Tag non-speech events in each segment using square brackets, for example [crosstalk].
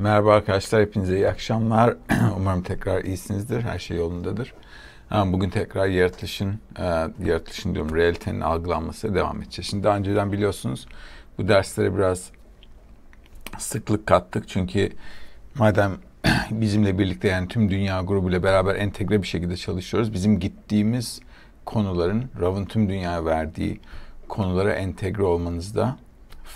Merhaba arkadaşlar, hepinize iyi akşamlar. [clears throat] Umarım tekrar iyisinizdir, her şey yolundadır. bugün tekrar yaratılışın, e, yaratılışın diyorum, realitenin algılanması devam edecek. Şimdi daha önceden biliyorsunuz bu derslere biraz sıklık kattık. Çünkü madem [clears throat] bizimle birlikte yani tüm dünya grubuyla beraber entegre bir şekilde çalışıyoruz. Bizim gittiğimiz konuların, Rav'ın tüm dünyaya verdiği konulara entegre olmanızda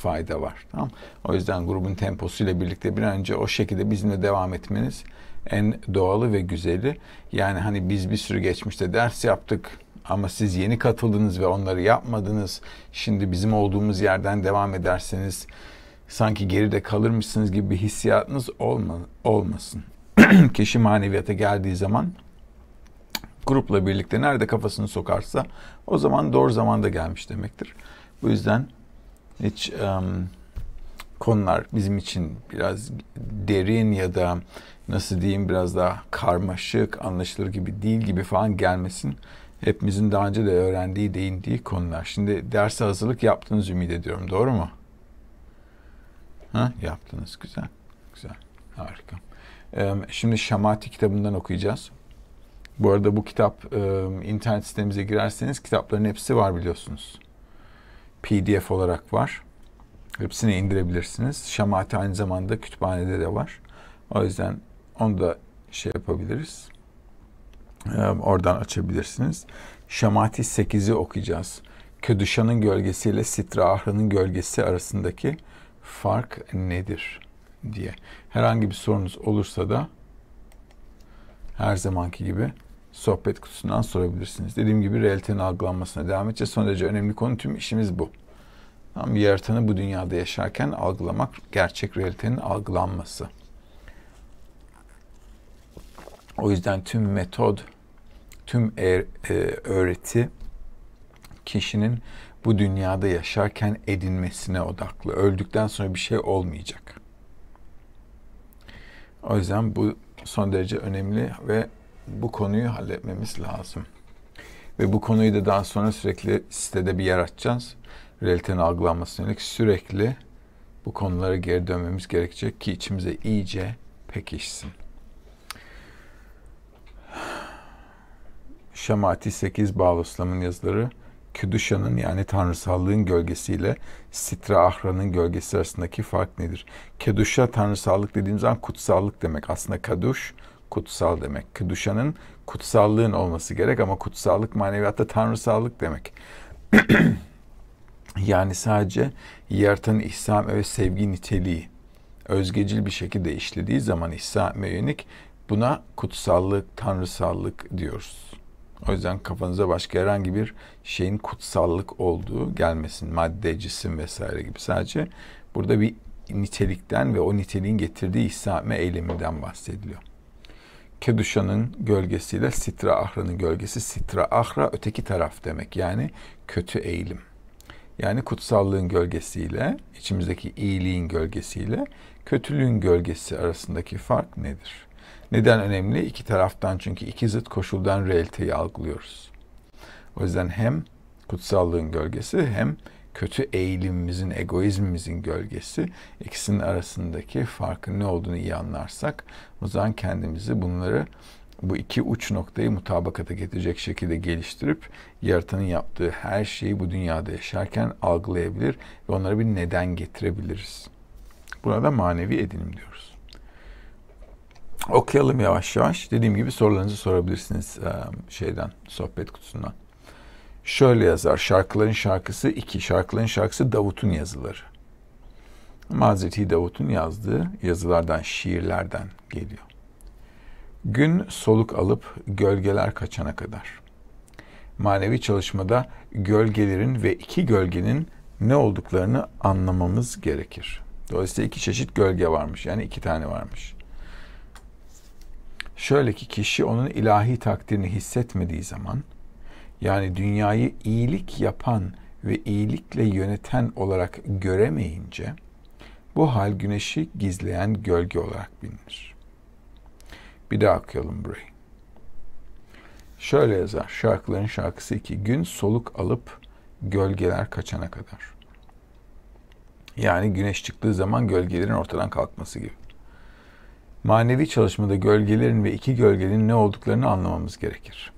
fayda var. Tamam. O yüzden grubun temposuyla birlikte bir an önce o şekilde bizimle devam etmeniz en doğalı ve güzeli. Yani hani biz bir sürü geçmişte ders yaptık ama siz yeni katıldınız ve onları yapmadınız. Şimdi bizim olduğumuz yerden devam ederseniz sanki geride kalırmışsınız gibi bir hissiyatınız olma, olmasın. [clears throat] Kişi maneviyata geldiği zaman grupla birlikte nerede kafasını sokarsa o zaman doğru zamanda gelmiş demektir. Bu yüzden hiç um, konular bizim için biraz derin ya da nasıl diyeyim biraz daha karmaşık anlaşılır gibi değil gibi falan gelmesin. Hepimizin daha önce de öğrendiği, değindiği konular. Şimdi derse hazırlık yaptınız ümit ediyorum. Doğru mu? Ha, yaptınız. Güzel. Güzel. Harika. şimdi Şamati kitabından okuyacağız. Bu arada bu kitap internet sitemize girerseniz kitapların hepsi var biliyorsunuz. PDF olarak var. Hepsini indirebilirsiniz. Şamati aynı zamanda kütüphanede de var. O yüzden onu da şey yapabiliriz. Ee, oradan açabilirsiniz. Şamati 8'i okuyacağız. Ködüşan'ın gölgesiyle Sitra Sitraha'nın gölgesi arasındaki fark nedir diye. Herhangi bir sorunuz olursa da her zamanki gibi sohbet kutusundan sorabilirsiniz. Dediğim gibi realitenin algılanmasına devam edeceğiz. Son derece önemli konu tüm işimiz bu. Tam bir yaratanı bu dünyada yaşarken algılamak gerçek realitenin algılanması. O yüzden tüm metod, tüm er, e, öğreti kişinin bu dünyada yaşarken edinmesine odaklı. Öldükten sonra bir şey olmayacak. O yüzden bu son derece önemli ve bu konuyu halletmemiz lazım. Ve bu konuyu da daha sonra sürekli sitede bir yer açacağız. Realitenin algılanmasına yönelik sürekli bu konulara geri dönmemiz gerekecek ki içimize iyice pekişsin. Şamati 8 Bağluslam'ın yazıları Küdüşa'nın yani tanrısallığın gölgesiyle Sitra Ahra'nın gölgesi arasındaki fark nedir? Keduşa tanrısallık dediğimiz zaman kutsallık demek. Aslında kaduş kutsal demek. Kıduşanın kutsallığın olması gerek ama kutsallık maneviyatta tanrısallık demek. [clears throat] yani sadece yaratan ihsan ve sevgi niteliği özgecil bir şekilde işlediği zaman ihsan ve yönelik buna kutsallık, tanrısallık diyoruz. O yüzden kafanıza başka herhangi bir şeyin kutsallık olduğu gelmesin. Madde, cisim vesaire gibi. Sadece burada bir nitelikten ve o niteliğin getirdiği ihsame eyleminden bahsediliyor. Keduşa'nın gölgesiyle Sitra Ahra'nın gölgesi. Sitra Ahra öteki taraf demek. Yani kötü eğilim. Yani kutsallığın gölgesiyle, içimizdeki iyiliğin gölgesiyle kötülüğün gölgesi arasındaki fark nedir? Neden önemli? İki taraftan çünkü iki zıt koşuldan realiteyi algılıyoruz. O yüzden hem kutsallığın gölgesi hem kötü eğilimimizin, egoizmimizin gölgesi. İkisinin arasındaki farkın ne olduğunu iyi anlarsak o zaman kendimizi bunları bu iki uç noktayı mutabakata getirecek şekilde geliştirip yaratanın yaptığı her şeyi bu dünyada yaşarken algılayabilir ve onlara bir neden getirebiliriz. Burada manevi edinim diyoruz. Okuyalım yavaş yavaş. Dediğim gibi sorularınızı sorabilirsiniz şeyden, sohbet kutusundan şöyle yazar. Şarkıların şarkısı iki Şarkıların şarkısı Davut'un yazıları. Hazreti Davut'un yazdığı yazılardan, şiirlerden geliyor. Gün soluk alıp gölgeler kaçana kadar. Manevi çalışmada gölgelerin ve iki gölgenin ne olduklarını anlamamız gerekir. Dolayısıyla iki çeşit gölge varmış. Yani iki tane varmış. Şöyle ki kişi onun ilahi takdirini hissetmediği zaman yani dünyayı iyilik yapan ve iyilikle yöneten olarak göremeyince bu hal güneşi gizleyen gölge olarak bilinir. Bir daha okuyalım burayı. Şöyle yazar şarkıların şarkısı ki gün soluk alıp gölgeler kaçana kadar. Yani güneş çıktığı zaman gölgelerin ortadan kalkması gibi. Manevi çalışmada gölgelerin ve iki gölgenin ne olduklarını anlamamız gerekir.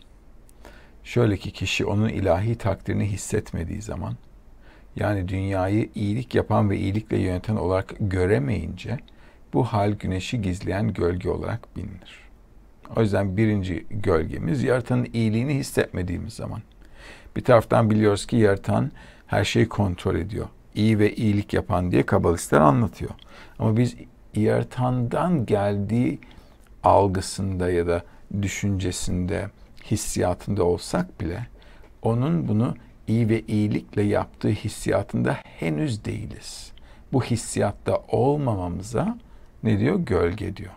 Şöyle ki kişi onun ilahi takdirini hissetmediği zaman yani dünyayı iyilik yapan ve iyilikle yöneten olarak göremeyince bu hal güneşi gizleyen gölge olarak bilinir. O yüzden birinci gölgemiz yaratanın iyiliğini hissetmediğimiz zaman. Bir taraftan biliyoruz ki yaratan her şeyi kontrol ediyor. İyi ve iyilik yapan diye kabalistler anlatıyor. Ama biz yaratandan geldiği algısında ya da düşüncesinde hissiyatında olsak bile onun bunu iyi ve iyilikle yaptığı hissiyatında henüz değiliz. Bu hissiyatta olmamamıza ne diyor? Gölge diyor.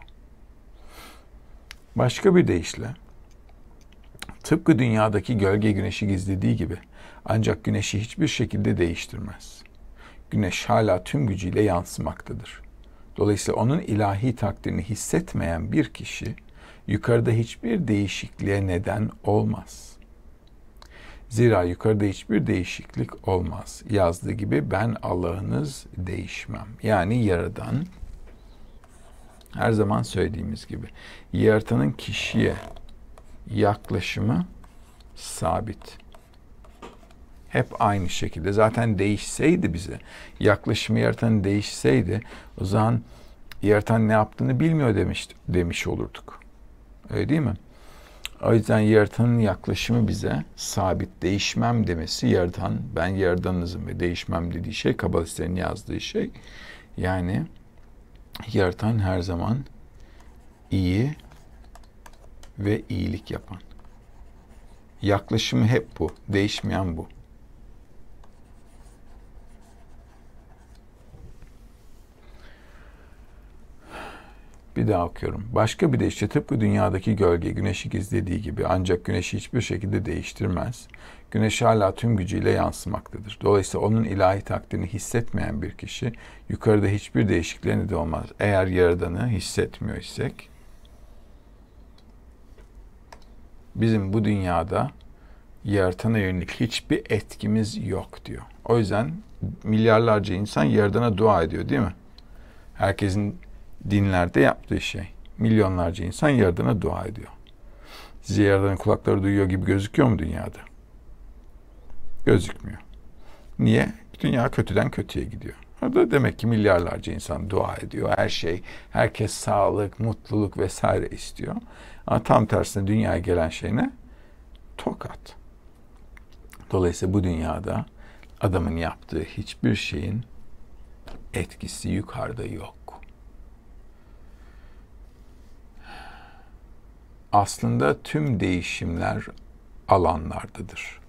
Başka bir deyişle tıpkı dünyadaki gölge güneşi gizlediği gibi ancak güneşi hiçbir şekilde değiştirmez. Güneş hala tüm gücüyle yansımaktadır. Dolayısıyla onun ilahi takdirini hissetmeyen bir kişi yukarıda hiçbir değişikliğe neden olmaz. Zira yukarıda hiçbir değişiklik olmaz. Yazdığı gibi ben Allah'ınız değişmem. Yani yaradan her zaman söylediğimiz gibi yaratanın kişiye yaklaşımı sabit. Hep aynı şekilde. Zaten değişseydi bize, yaklaşımı yaratan değişseydi o zaman yaratan ne yaptığını bilmiyor demiş, demiş olurduk. Öyle değil mi? O yüzden yaratanın yaklaşımı bize sabit değişmem demesi yaratan ben yaratanızım ve değişmem dediği şey kabalistlerin yazdığı şey. Yani yaratan her zaman iyi ve iyilik yapan. Yaklaşımı hep bu. Değişmeyen bu. bir daha okuyorum. Başka bir de işte tıpkı dünyadaki gölge güneşi gizlediği gibi ancak güneşi hiçbir şekilde değiştirmez. Güneş hala tüm gücüyle yansımaktadır. Dolayısıyla onun ilahi takdirini hissetmeyen bir kişi yukarıda hiçbir değişikliğine de olmaz. Eğer yaradanı hissetmiyor isek bizim bu dünyada yaratana yönelik hiçbir etkimiz yok diyor. O yüzden milyarlarca insan yaradana dua ediyor değil mi? Herkesin dinlerde yaptığı şey. Milyonlarca insan yaradana dua ediyor. Size yaradanın kulakları duyuyor gibi gözüküyor mu dünyada? Gözükmüyor. Niye? Dünya kötüden kötüye gidiyor. Orada demek ki milyarlarca insan dua ediyor. Her şey, herkes sağlık, mutluluk vesaire istiyor. Ama tam tersine dünyaya gelen şey ne? Tokat. Dolayısıyla bu dünyada adamın yaptığı hiçbir şeyin etkisi yukarıda yok. aslında tüm değişimler alanlardadır.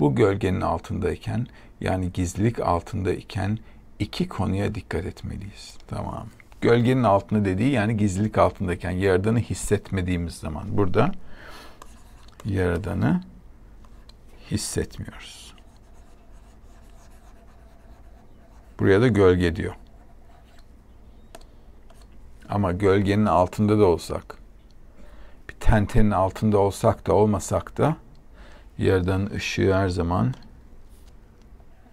Bu gölgenin altındayken yani gizlilik altındayken iki konuya dikkat etmeliyiz. Tamam. Gölgenin altında dediği yani gizlilik altındayken yaradanı hissetmediğimiz zaman burada yaradanı hissetmiyoruz. Buraya da gölge diyor. Ama gölgenin altında da olsak tentenin altında olsak da olmasak da yerden ışığı her zaman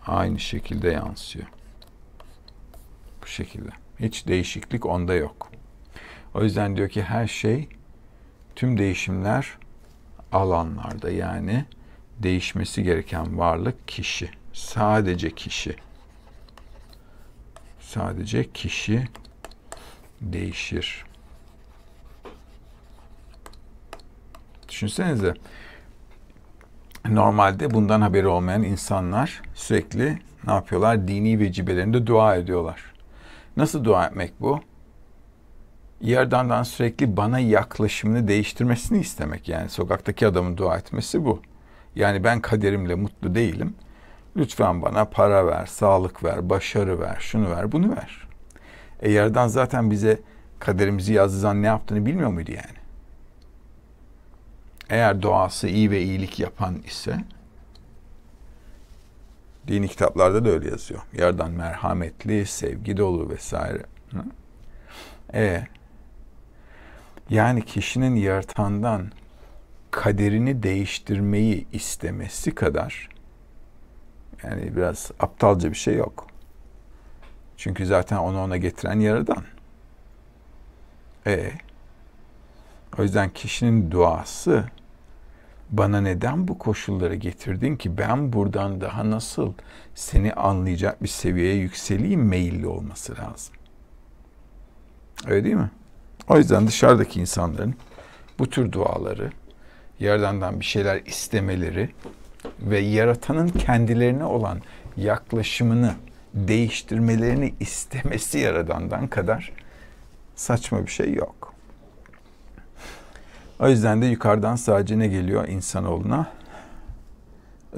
aynı şekilde yansıyor. Bu şekilde. Hiç değişiklik onda yok. O yüzden diyor ki her şey tüm değişimler alanlarda yani değişmesi gereken varlık kişi. Sadece kişi. Sadece kişi değişir. Düşünsenize normalde bundan haberi olmayan insanlar sürekli ne yapıyorlar? Dini vecibelerinde dua ediyorlar. Nasıl dua etmek bu? Yerdan'dan sürekli bana yaklaşımını değiştirmesini istemek. Yani sokaktaki adamın dua etmesi bu. Yani ben kaderimle mutlu değilim. Lütfen bana para ver, sağlık ver, başarı ver, şunu ver, bunu ver. E yerden zaten bize kaderimizi yazdığı ne yaptığını bilmiyor muydu yani? eğer doğası iyi ve iyilik yapan ise dini kitaplarda da öyle yazıyor. Yerden merhametli, sevgi dolu vesaire. Hı? E yani kişinin yaratandan kaderini değiştirmeyi istemesi kadar yani biraz aptalca bir şey yok. Çünkü zaten onu ona getiren yaradan. E o yüzden kişinin duası bana neden bu koşulları getirdin ki ben buradan daha nasıl seni anlayacak bir seviyeye yükseleyim meyilli olması lazım. Öyle değil mi? O yüzden dışarıdaki insanların bu tür duaları, yerdandan bir şeyler istemeleri ve yaratanın kendilerine olan yaklaşımını değiştirmelerini istemesi yaradandan kadar saçma bir şey yok. O yüzden de yukarıdan sadece ne geliyor insanoğluna?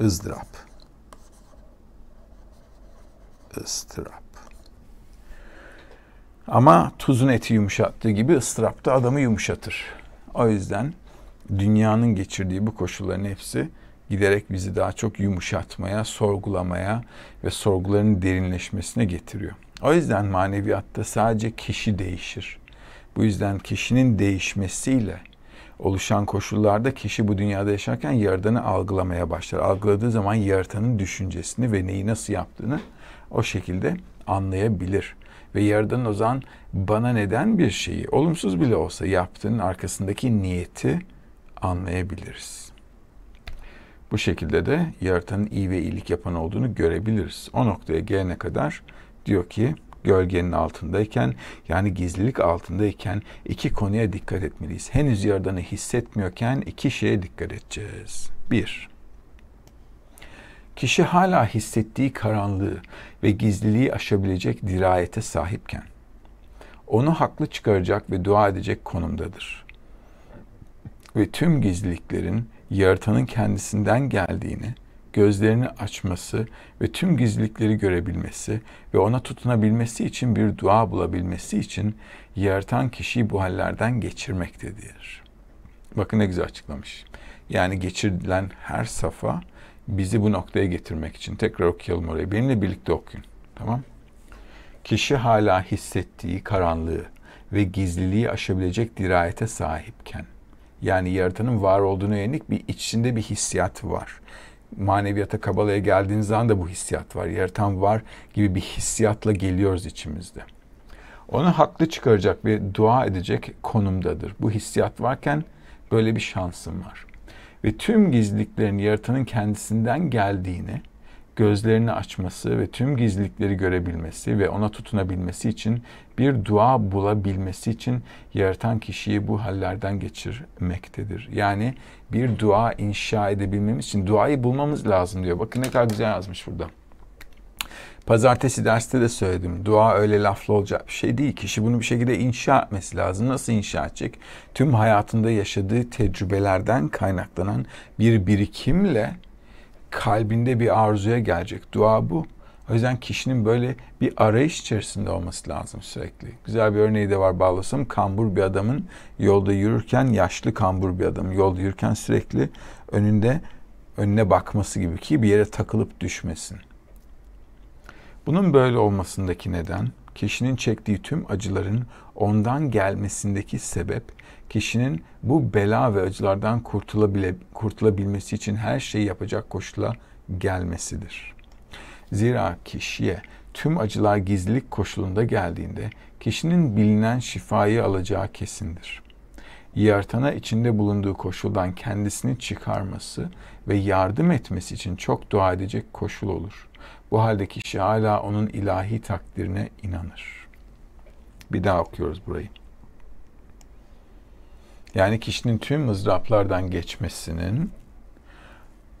ızdırap. ıstırap. Ama tuzun eti yumuşattığı gibi ıstırap da adamı yumuşatır. O yüzden dünyanın geçirdiği bu koşulların hepsi giderek bizi daha çok yumuşatmaya, sorgulamaya ve sorguların derinleşmesine getiriyor. O yüzden maneviyatta sadece kişi değişir. Bu yüzden kişinin değişmesiyle oluşan koşullarda kişi bu dünyada yaşarken yaradanı algılamaya başlar. Algıladığı zaman yaratanın düşüncesini ve neyi nasıl yaptığını o şekilde anlayabilir. Ve yaradan o zaman bana neden bir şeyi olumsuz bile olsa yaptığının arkasındaki niyeti anlayabiliriz. Bu şekilde de yaratanın iyi ve iyilik yapan olduğunu görebiliriz. O noktaya gelene kadar diyor ki gölgenin altındayken yani gizlilik altındayken iki konuya dikkat etmeliyiz. Henüz yaradanı hissetmiyorken iki şeye dikkat edeceğiz. Bir, kişi hala hissettiği karanlığı ve gizliliği aşabilecek dirayete sahipken onu haklı çıkaracak ve dua edecek konumdadır. Ve tüm gizliliklerin yaratanın kendisinden geldiğini gözlerini açması ve tüm gizlilikleri görebilmesi ve ona tutunabilmesi için bir dua bulabilmesi için yaratan kişiyi bu hallerden geçirmektedir. Bakın ne güzel açıklamış. Yani geçirilen her safa bizi bu noktaya getirmek için. Tekrar okuyalım orayı. Benimle birlikte okuyun. Tamam Kişi hala hissettiği karanlığı ve gizliliği aşabilecek dirayete sahipken, yani yaratanın var olduğunu yönelik bir içinde bir hissiyat var maneviyata, kabalaya geldiğiniz zaman da bu hissiyat var. Yaratan var gibi bir hissiyatla geliyoruz içimizde. Onu haklı çıkaracak ve dua edecek konumdadır. Bu hissiyat varken böyle bir şansım var. Ve tüm gizliliklerin yaratanın kendisinden geldiğini, gözlerini açması ve tüm gizlilikleri görebilmesi ve ona tutunabilmesi için bir dua bulabilmesi için yaratan kişiyi bu hallerden geçirmektedir. Yani bir dua inşa edebilmemiz için duayı bulmamız lazım diyor. Bakın ne kadar güzel yazmış burada. Pazartesi derste de söyledim. Dua öyle laflı olacak bir şey değil. Kişi bunu bir şekilde inşa etmesi lazım. Nasıl inşa edecek? Tüm hayatında yaşadığı tecrübelerden kaynaklanan bir birikimle kalbinde bir arzuya gelecek. Dua bu. O yüzden kişinin böyle bir arayış içerisinde olması lazım sürekli. Güzel bir örneği de var bağlasam. Kambur bir adamın yolda yürürken, yaşlı kambur bir adamın yolda yürürken sürekli önünde önüne bakması gibi ki bir yere takılıp düşmesin. Bunun böyle olmasındaki neden, kişinin çektiği tüm acıların ondan gelmesindeki sebep kişinin bu bela ve acılardan kurtulabile, kurtulabilmesi için her şeyi yapacak koşula gelmesidir. Zira kişiye tüm acılar gizlilik koşulunda geldiğinde kişinin bilinen şifayı alacağı kesindir. Yaratana içinde bulunduğu koşuldan kendisini çıkarması ve yardım etmesi için çok dua edecek koşul olur. Bu halde kişi hala onun ilahi takdirine inanır. Bir daha okuyoruz burayı. Yani kişinin tüm mızraplardan geçmesinin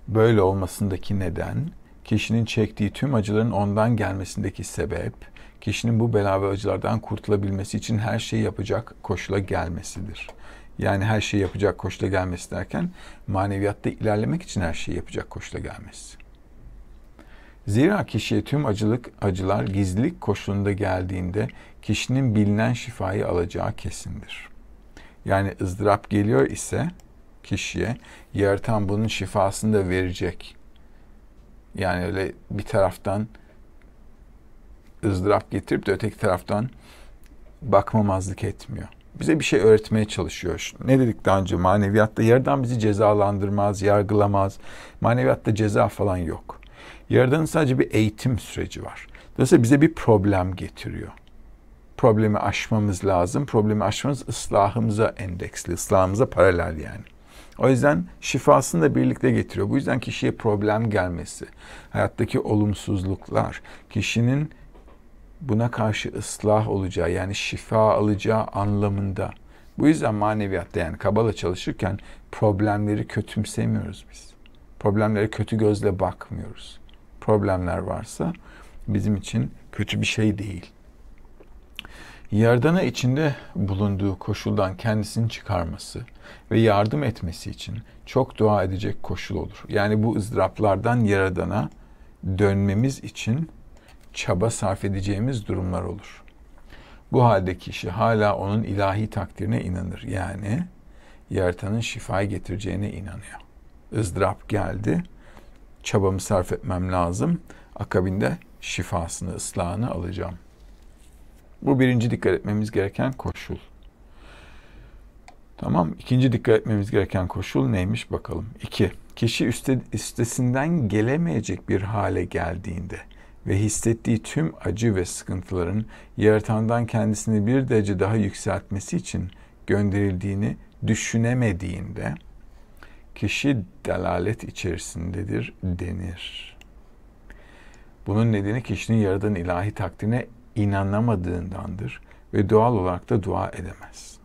böyle olmasındaki neden, kişinin çektiği tüm acıların ondan gelmesindeki sebep, kişinin bu bela ve acılardan kurtulabilmesi için her şeyi yapacak koşula gelmesidir. Yani her şeyi yapacak koşula gelmesi derken maneviyatta ilerlemek için her şeyi yapacak koşula gelmesi. Zira kişiye tüm acılık, acılar gizlilik koşulunda geldiğinde kişinin bilinen şifayı alacağı kesindir.'' yani ızdırap geliyor ise kişiye yaratan bunun şifasını da verecek. Yani öyle bir taraftan ızdırap getirip de öteki taraftan bakmamazlık etmiyor. Bize bir şey öğretmeye çalışıyor. Ne dedik daha önce maneviyatta yerden bizi cezalandırmaz, yargılamaz. Maneviyatta ceza falan yok. Yaradanın sadece bir eğitim süreci var. Dolayısıyla bize bir problem getiriyor problemi aşmamız lazım. Problemi aşmamız ıslahımıza endeksli, ıslahımıza paralel yani. O yüzden şifasını da birlikte getiriyor. Bu yüzden kişiye problem gelmesi, hayattaki olumsuzluklar, kişinin buna karşı ıslah olacağı yani şifa alacağı anlamında. Bu yüzden maneviyatta yani kabala çalışırken problemleri kötümsemiyoruz biz. Problemlere kötü gözle bakmıyoruz. Problemler varsa bizim için kötü bir şey değil. Yardana içinde bulunduğu koşuldan kendisini çıkarması ve yardım etmesi için çok dua edecek koşul olur. Yani bu ızdıraplardan Yaradan'a dönmemiz için çaba sarf edeceğimiz durumlar olur. Bu halde kişi hala onun ilahi takdirine inanır. Yani Yaratan'ın şifayı getireceğine inanıyor. Izdırap geldi, çabamı sarf etmem lazım. Akabinde şifasını, ıslahını alacağım.'' Bu birinci dikkat etmemiz gereken koşul. Tamam. İkinci dikkat etmemiz gereken koşul neymiş bakalım. İki. Kişi üstesinden gelemeyecek bir hale geldiğinde ve hissettiği tüm acı ve sıkıntıların yaratandan kendisini bir derece daha yükseltmesi için gönderildiğini düşünemediğinde kişi delalet içerisindedir denir. Bunun nedeni kişinin yaradan ilahi takdirine inanamadığındandır ve doğal olarak da dua edemez.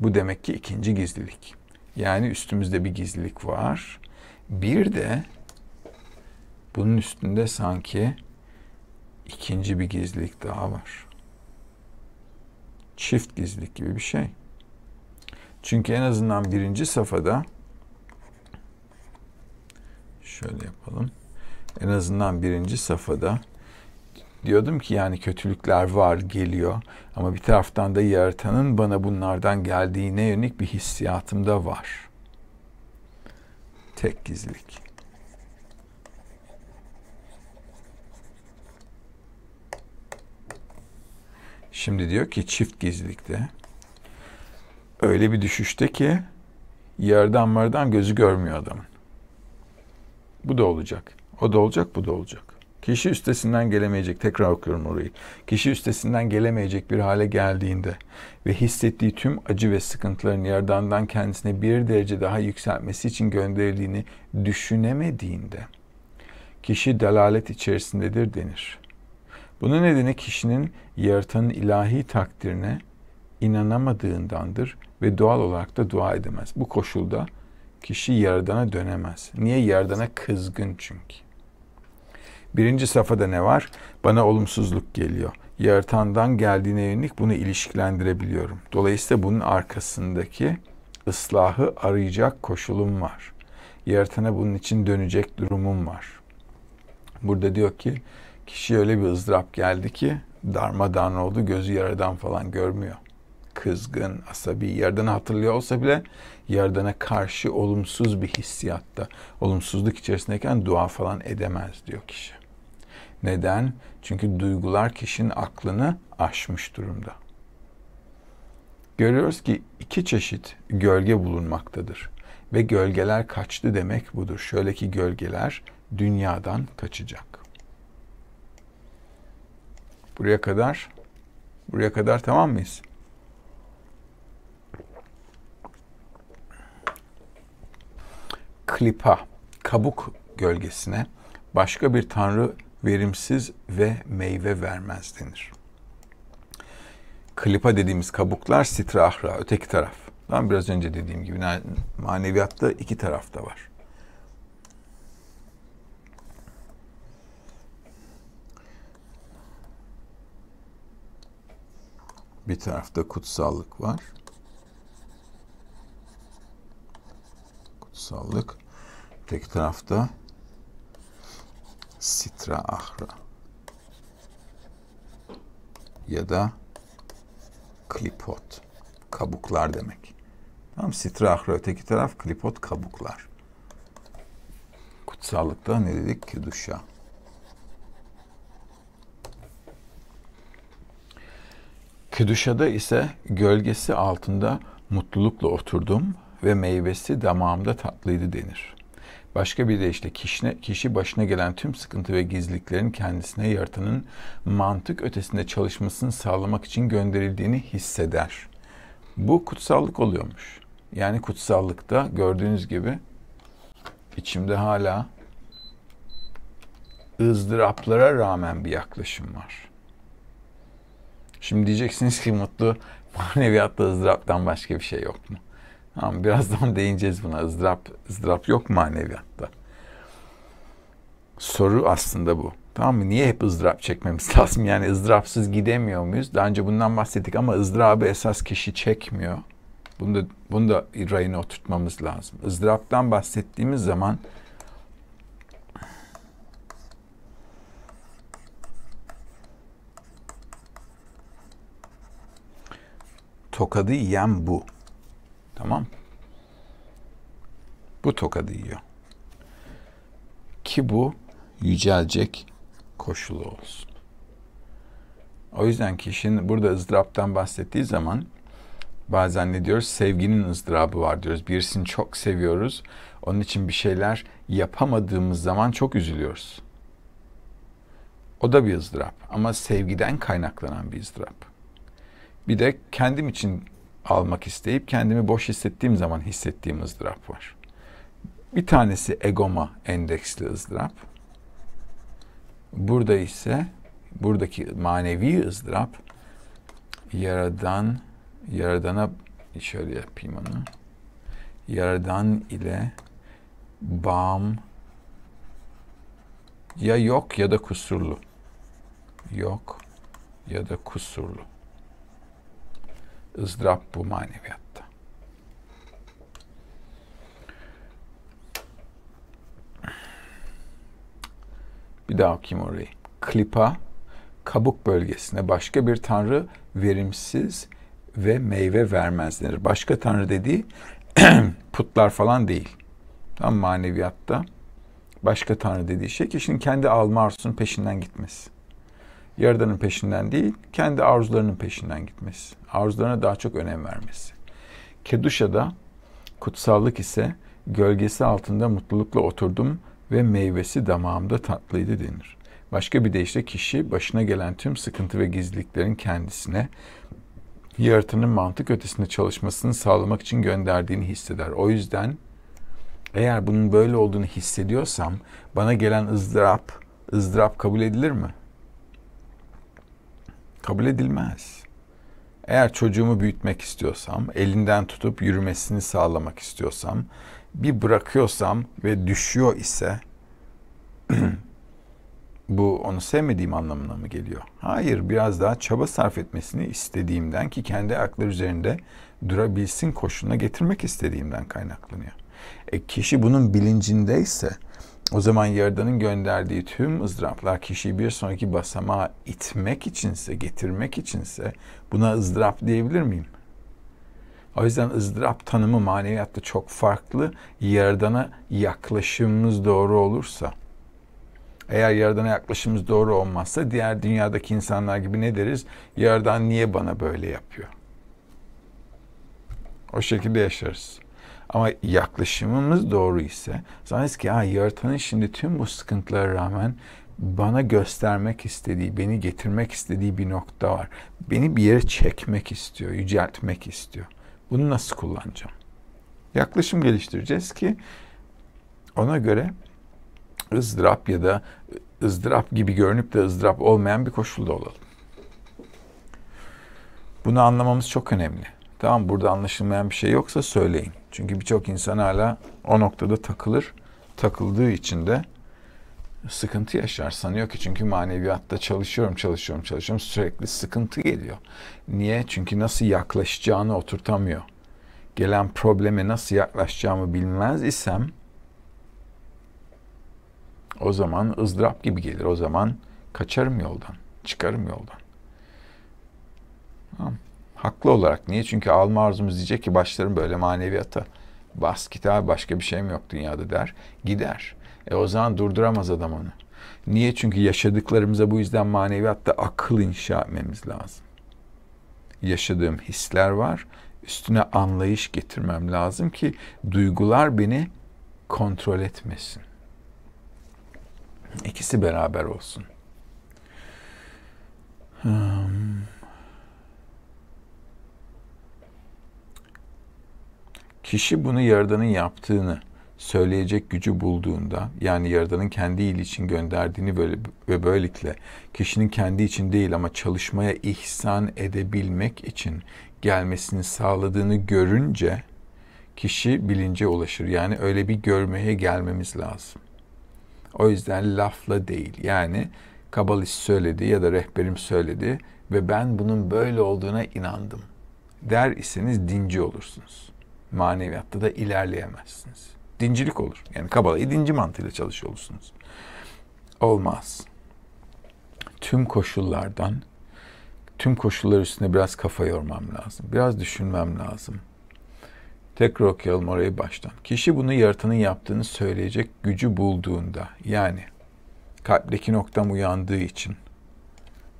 Bu demek ki ikinci gizlilik. Yani üstümüzde bir gizlilik var. Bir de bunun üstünde sanki ikinci bir gizlilik daha var. Çift gizlilik gibi bir şey. Çünkü en azından birinci safhada şöyle yapalım. En azından birinci safhada diyordum ki yani kötülükler var geliyor ama bir taraftan da yaratanın bana bunlardan geldiğine yönelik bir hissiyatım da var. Tek gizlilik. Şimdi diyor ki çift gizlilikte öyle bir düşüşte ki yerden mardan gözü görmüyor adamın. Bu da olacak. O da olacak, bu da olacak. Kişi üstesinden gelemeyecek, tekrar okuyorum orayı. Kişi üstesinden gelemeyecek bir hale geldiğinde ve hissettiği tüm acı ve sıkıntıların yaradandan kendisine bir derece daha yükselmesi için gönderildiğini düşünemediğinde kişi delalet içerisindedir denir. Bunun nedeni kişinin yaratanın ilahi takdirine inanamadığındandır ve doğal olarak da dua edemez. Bu koşulda kişi yaradana dönemez. Niye? Yaradana kızgın çünkü. Birinci safhada ne var? Bana olumsuzluk geliyor. Yaratandan geldiğine yönelik bunu ilişkilendirebiliyorum. Dolayısıyla bunun arkasındaki ıslahı arayacak koşulum var. Yaratana bunun için dönecek durumum var. Burada diyor ki kişi öyle bir ızdırap geldi ki darmadağın oldu gözü yaradan falan görmüyor. Kızgın, asabi, yaradanı hatırlıyor olsa bile yaradana karşı olumsuz bir hissiyatta, olumsuzluk içerisindeyken dua falan edemez diyor kişi. Neden? Çünkü duygular kişinin aklını aşmış durumda. Görüyoruz ki iki çeşit gölge bulunmaktadır. Ve gölgeler kaçtı demek budur. Şöyle ki gölgeler dünyadan kaçacak. Buraya kadar buraya kadar tamam mıyız? Klipa, kabuk gölgesine başka bir tanrı verimsiz ve meyve vermez denir. Klipa dediğimiz kabuklar sitra ahra, öteki taraf. Ben biraz önce dediğim gibi maneviyatta iki tarafta var. Bir tarafta kutsallık var. Kutsallık. Tek tarafta Sitra Ahra ya da klipot kabuklar demek. Tamam Sitra Ahra öteki taraf klipot kabuklar. Kutsallıkta ne dedik ki duşa? Keduşa'da ise gölgesi altında mutlulukla oturdum ve meyvesi damağımda tatlıydı denir. Başka bir de işte kişine, kişi başına gelen tüm sıkıntı ve gizliklerin kendisine yaratanın mantık ötesinde çalışmasını sağlamak için gönderildiğini hisseder. Bu kutsallık oluyormuş. Yani kutsallıkta gördüğünüz gibi içimde hala ızdıraplara rağmen bir yaklaşım var. Şimdi diyeceksiniz ki mutlu maneviyatta ızdıraptan başka bir şey yok mu? Ama birazdan [laughs] değineceğiz buna. ızdırap, ızdırap yok maneviyatta. Soru aslında bu. Tamam mı? Niye hep ızdırap çekmemiz [laughs] lazım? Yani ızdırapsız gidemiyor muyuz? Daha önce bundan bahsettik ama ızdırabı esas kişi çekmiyor. Bunu da, bunu da rayına oturtmamız lazım. Izdıraptan bahsettiğimiz zaman tokadı yiyen bu. Tamam Bu tokadı yiyor. Ki bu yücelecek koşulu olsun. O yüzden kişinin burada ızdıraptan bahsettiği zaman bazen ne diyoruz? Sevginin ızdırabı var diyoruz. Birisini çok seviyoruz. Onun için bir şeyler yapamadığımız zaman çok üzülüyoruz. O da bir ızdırap ama sevgiden kaynaklanan bir ızdırap. Bir de kendim için almak isteyip kendimi boş hissettiğim zaman hissettiğim ızdırap var. Bir tanesi egoma endeksli ızdırap. Burada ise buradaki manevi ızdırap yaradan yaradana şöyle yapayım onu. Yaradan ile bağım ya yok ya da kusurlu. Yok ya da kusurlu ızdırap bu maneviyatta. Bir daha okuyayım orayı. Klipa kabuk bölgesine başka bir tanrı verimsiz ve meyve vermez denir. Başka tanrı dediği [clears throat] putlar falan değil. Tam maneviyatta başka tanrı dediği şey kişinin kendi alma arzusunun peşinden gitmesi. Yaradan'ın peşinden değil, kendi arzularının peşinden gitmesi. Arzularına daha çok önem vermesi. Keduşa'da kutsallık ise gölgesi altında mutlulukla oturdum ve meyvesi damağımda tatlıydı denir. Başka bir deyişle kişi başına gelen tüm sıkıntı ve gizliliklerin kendisine yaratının mantık ötesinde çalışmasını sağlamak için gönderdiğini hisseder. O yüzden eğer bunun böyle olduğunu hissediyorsam bana gelen ızdırap, ızdırap kabul edilir mi? kabul edilmez. Eğer çocuğumu büyütmek istiyorsam, elinden tutup yürümesini sağlamak istiyorsam, bir bırakıyorsam ve düşüyor ise [clears throat] bu onu sevmediğim anlamına mı geliyor? Hayır, biraz daha çaba sarf etmesini istediğimden ki kendi akları üzerinde durabilsin koşuna getirmek istediğimden kaynaklanıyor. E kişi bunun bilincindeyse o zaman Yaradan'ın gönderdiği tüm ızdıraplar kişiyi bir sonraki basamağa itmek içinse, getirmek içinse buna ızdırap diyebilir miyim? O yüzden ızdırap tanımı maneviyatta çok farklı. Yaradan'a yaklaşımımız doğru olursa, eğer Yaradan'a yaklaşımımız doğru olmazsa diğer dünyadaki insanlar gibi ne deriz? Yaradan niye bana böyle yapıyor? O şekilde yaşarız. Ama yaklaşımımız doğru ise zannediz ki ha, yaratanın şimdi tüm bu sıkıntılara rağmen bana göstermek istediği, beni getirmek istediği bir nokta var. Beni bir yere çekmek istiyor, yüceltmek istiyor. Bunu nasıl kullanacağım? Yaklaşım geliştireceğiz ki ona göre ızdırap ya da ızdırap gibi görünüp de ızdırap olmayan bir koşulda olalım. Bunu anlamamız çok önemli. Tamam burada anlaşılmayan bir şey yoksa söyleyin. Çünkü birçok insan hala o noktada takılır. Takıldığı için de sıkıntı yaşar sanıyor ki çünkü maneviyatta çalışıyorum çalışıyorum çalışıyorum sürekli sıkıntı geliyor. Niye? Çünkü nasıl yaklaşacağını oturtamıyor. Gelen probleme nasıl yaklaşacağımı bilmez isem o zaman ızdırap gibi gelir. O zaman kaçarım yoldan, çıkarım yoldan. Tamam. Haklı olarak. Niye? Çünkü alma arzumuz diyecek ki başlarım böyle maneviyata. Bas git abi başka bir şey mi yok dünyada der. Gider. E o zaman durduramaz adam onu. Niye? Çünkü yaşadıklarımıza bu yüzden maneviyatta akıl inşa etmemiz lazım. Yaşadığım hisler var. Üstüne anlayış getirmem lazım ki duygular beni kontrol etmesin. İkisi beraber olsun. Hmm. Kişi bunu Yaradan'ın yaptığını söyleyecek gücü bulduğunda yani Yaradan'ın kendi iyiliği için gönderdiğini böyle, ve böylelikle kişinin kendi için değil ama çalışmaya ihsan edebilmek için gelmesini sağladığını görünce kişi bilince ulaşır. Yani öyle bir görmeye gelmemiz lazım. O yüzden lafla değil yani kabalist söyledi ya da rehberim söyledi ve ben bunun böyle olduğuna inandım der iseniz dinci olursunuz maneviyatta da ilerleyemezsiniz. Dincilik olur. Yani Kabala'yı dinci mantığıyla çalışıyor olursunuz. Olmaz. Tüm koşullardan, tüm koşullar üstüne biraz kafa yormam lazım. Biraz düşünmem lazım. Tekrar okuyalım orayı baştan. Kişi bunu yaratanın yaptığını söyleyecek gücü bulduğunda, yani kalpteki noktam uyandığı için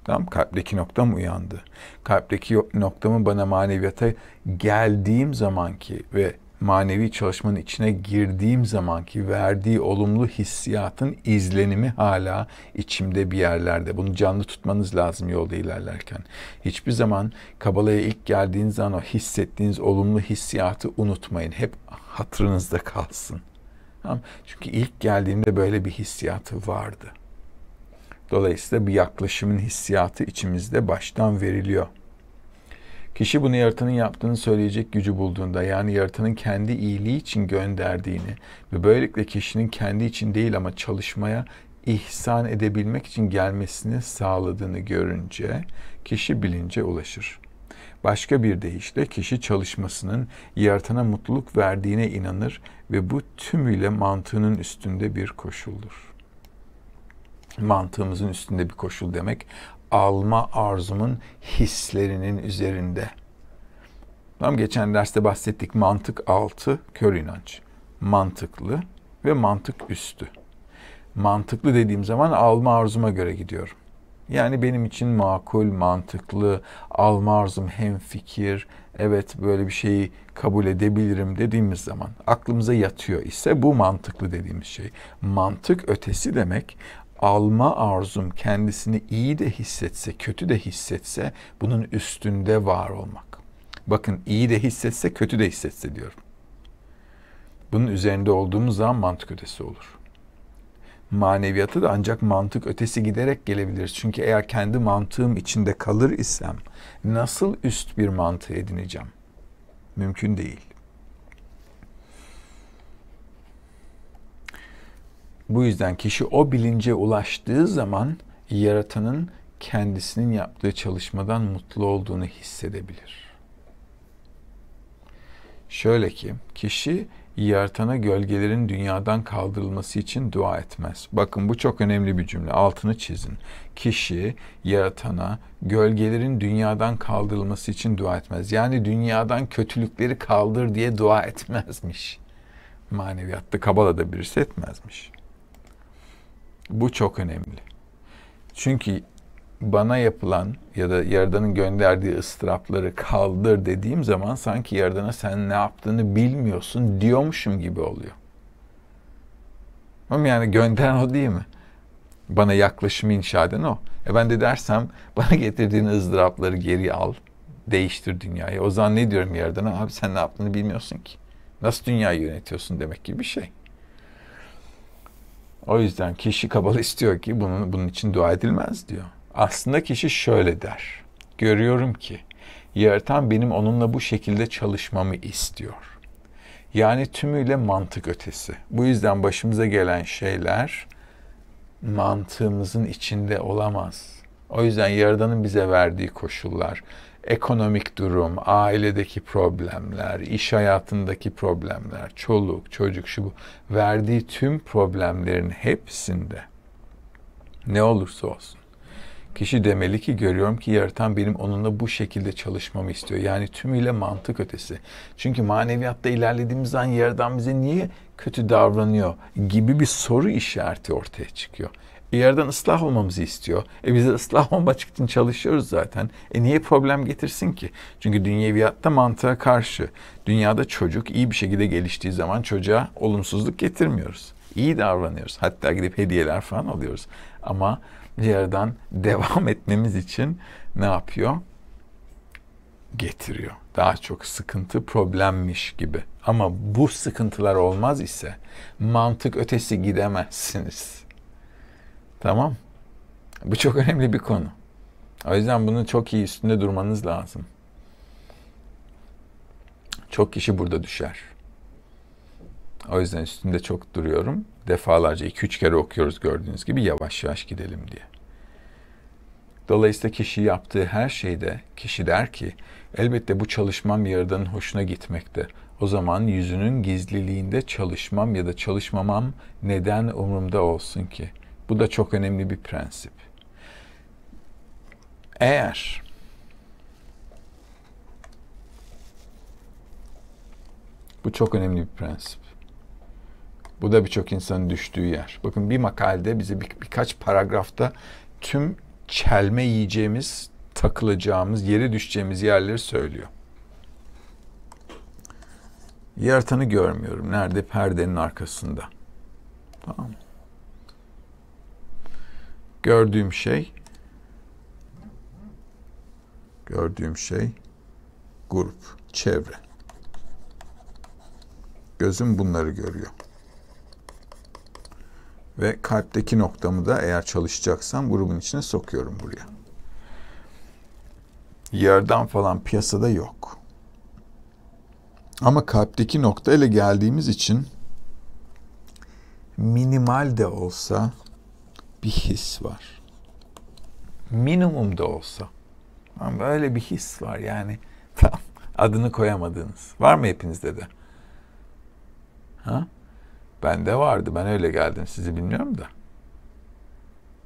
noktam, kalpteki noktam uyandı. Kalpteki noktamın bana maneviyata geldiğim zamanki ve manevi çalışmanın içine girdiğim zamanki verdiği olumlu hissiyatın izlenimi hala içimde bir yerlerde. Bunu canlı tutmanız lazım yolda ilerlerken. Hiçbir zaman Kabala'ya ilk geldiğiniz zaman o hissettiğiniz olumlu hissiyatı unutmayın. Hep hatırınızda kalsın. Tamam? Çünkü ilk geldiğimde böyle bir hissiyatı vardı. Dolayısıyla bu yaklaşımın hissiyatı içimizde baştan veriliyor. Kişi bunu yaratanın yaptığını söyleyecek gücü bulduğunda yani yaratanın kendi iyiliği için gönderdiğini ve böylelikle kişinin kendi için değil ama çalışmaya ihsan edebilmek için gelmesini sağladığını görünce kişi bilince ulaşır. Başka bir deyişle kişi çalışmasının yaratana mutluluk verdiğine inanır ve bu tümüyle mantığının üstünde bir koşuldur mantığımızın üstünde bir koşul demek. Alma arzumun hislerinin üzerinde. Tamam geçen derste bahsettik mantık altı kör inanç. Mantıklı ve mantık üstü. Mantıklı dediğim zaman alma arzuma göre gidiyorum. Yani benim için makul, mantıklı, alma arzum hem fikir, evet böyle bir şeyi kabul edebilirim dediğimiz zaman aklımıza yatıyor ise bu mantıklı dediğimiz şey. Mantık ötesi demek alma arzum kendisini iyi de hissetse, kötü de hissetse bunun üstünde var olmak. Bakın iyi de hissetse, kötü de hissetse diyorum. Bunun üzerinde olduğumuz zaman mantık ötesi olur. Maneviyatı da ancak mantık ötesi giderek gelebilir. Çünkü eğer kendi mantığım içinde kalır isem nasıl üst bir mantığı edineceğim? Mümkün değil. Bu yüzden kişi o bilince ulaştığı zaman yaratanın kendisinin yaptığı çalışmadan mutlu olduğunu hissedebilir. Şöyle ki kişi yaratana gölgelerin dünyadan kaldırılması için dua etmez. Bakın bu çok önemli bir cümle. Altını çizin. Kişi yaratana gölgelerin dünyadan kaldırılması için dua etmez. Yani dünyadan kötülükleri kaldır diye dua etmezmiş. Maneviyatta Kabala'da birisi etmezmiş. Bu çok önemli. Çünkü bana yapılan ya da Yardan'ın gönderdiği ıstırapları kaldır dediğim zaman sanki Yardana sen ne yaptığını bilmiyorsun diyormuşum gibi oluyor. Ama yani gönderen o değil mi? Bana yaklaşımı inşa eden o. E ben de dersem [laughs] bana getirdiğin ızdırapları geri al, değiştir dünyayı. O zaman ne diyorum Yaradan'a? Abi sen ne yaptığını bilmiyorsun ki. Nasıl dünyayı yönetiyorsun demek gibi bir şey. O yüzden kişi kabul istiyor ki bunun, bunun için dua edilmez diyor. Aslında kişi şöyle der. Görüyorum ki yaratan benim onunla bu şekilde çalışmamı istiyor. Yani tümüyle mantık ötesi. Bu yüzden başımıza gelen şeyler mantığımızın içinde olamaz. O yüzden Yaradan'ın bize verdiği koşullar, ekonomik durum, ailedeki problemler, iş hayatındaki problemler, çoluk, çocuk şu bu verdiği tüm problemlerin hepsinde ne olursa olsun kişi demeli ki görüyorum ki yaratan benim onunla bu şekilde çalışmamı istiyor. Yani tümüyle mantık ötesi. Çünkü maneviyatta ilerlediğimiz an yerden bize niye kötü davranıyor gibi bir soru işareti ortaya çıkıyor bir yerden ıslah olmamızı istiyor. E biz de ıslah [laughs] olmak için çalışıyoruz zaten. E niye problem getirsin ki? Çünkü dünyeviyatta mantığa karşı. Dünyada çocuk iyi bir şekilde geliştiği zaman çocuğa olumsuzluk getirmiyoruz. İyi davranıyoruz. Hatta gidip hediyeler falan alıyoruz. Ama bir yerden [laughs] devam etmemiz için ne yapıyor? Getiriyor. Daha çok sıkıntı problemmiş gibi. Ama bu sıkıntılar olmaz ise mantık ötesi gidemezsiniz. Tamam. Bu çok önemli bir konu. O yüzden bunu çok iyi üstünde durmanız lazım. Çok kişi burada düşer. O yüzden üstünde çok duruyorum. Defalarca iki üç kere okuyoruz gördüğünüz gibi yavaş yavaş gidelim diye. Dolayısıyla kişi yaptığı her şeyde kişi der ki elbette bu çalışmam yaradanın hoşuna gitmekte. O zaman yüzünün gizliliğinde çalışmam ya da çalışmamam neden umurumda olsun ki?'' Bu da çok önemli bir prensip. Eğer bu çok önemli bir prensip. Bu da birçok insanın düştüğü yer. Bakın bir makalede bize bir, birkaç paragrafta tüm çelme yiyeceğimiz, takılacağımız, yere düşeceğimiz yerleri söylüyor. Yaratanı görmüyorum. Nerede? Perdenin arkasında. Tamam mı? gördüğüm şey gördüğüm şey grup, çevre. Gözüm bunları görüyor. Ve kalpteki noktamı da eğer çalışacaksam grubun içine sokuyorum buraya. Yerden falan piyasada yok. Ama kalpteki nokta ile geldiğimiz için minimal de olsa bir his var. Minimum da olsa. Ama öyle bir his var yani. [laughs] Tam adını koyamadığınız. Var mı hepinizde de? Ha? Bende vardı. Ben öyle geldim. Sizi bilmiyorum da.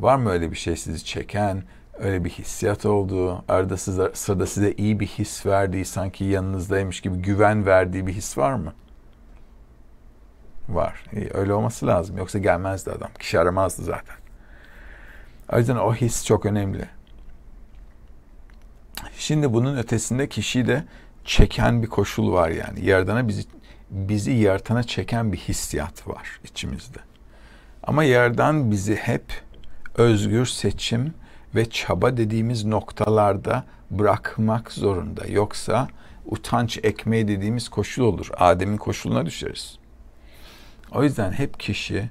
Var mı öyle bir şey sizi çeken, öyle bir hissiyat olduğu, arada size, sırada size iyi bir his verdiği, sanki yanınızdaymış gibi güven verdiği bir his var mı? Var. İyi, öyle olması lazım. Yoksa gelmezdi adam. Kişi aramazdı zaten. O yüzden o his çok önemli. Şimdi bunun ötesinde kişiyi de çeken bir koşul var yani. Yerdana bizi bizi yaratana çeken bir hissiyat var içimizde. Ama yerden bizi hep özgür seçim ve çaba dediğimiz noktalarda bırakmak zorunda. Yoksa utanç ekmeği dediğimiz koşul olur. Adem'in koşuluna düşeriz. O yüzden hep kişi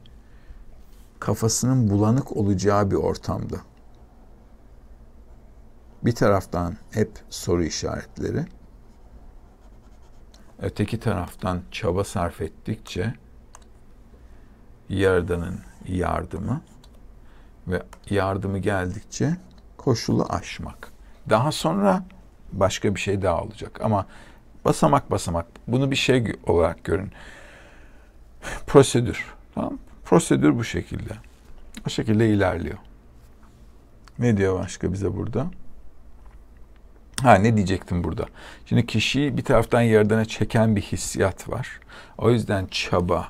kafasının bulanık olacağı bir ortamda. Bir taraftan hep soru işaretleri, öteki taraftan çaba sarf ettikçe Yaradan'ın yardımı ve yardımı geldikçe koşulu aşmak. Daha sonra başka bir şey daha olacak ama basamak basamak bunu bir şey olarak görün. Prosedür. Tamam mı? Prosedür bu şekilde. O şekilde ilerliyor. Ne diyor başka bize burada? Ha ne diyecektim burada? Şimdi kişiyi bir taraftan yerdene çeken bir hissiyat var. O yüzden çaba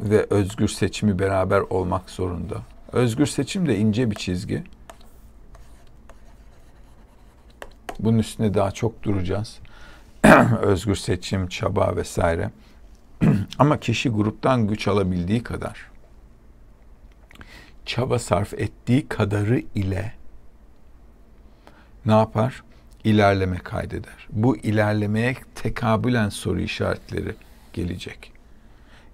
ve özgür seçimi beraber olmak zorunda. Özgür seçim de ince bir çizgi. Bunun üstüne daha çok duracağız. [clears throat] özgür seçim, çaba vesaire. [clears throat] Ama kişi gruptan güç alabildiği kadar, çaba sarf ettiği kadarı ile ne yapar? İlerleme kaydeder. Bu ilerlemeye tekabülen soru işaretleri gelecek.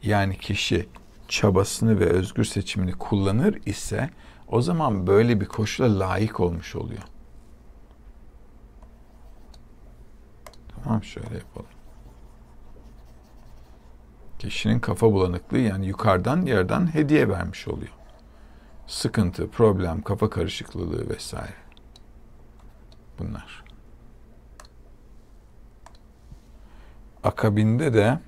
Yani kişi çabasını ve özgür seçimini kullanır ise o zaman böyle bir koşula layık olmuş oluyor. Tamam şöyle yapalım. Kişinin kafa bulanıklığı yani yukarıdan yerden hediye vermiş oluyor. Sıkıntı, problem, kafa karışıklığı vesaire. Bunlar. Akabinde de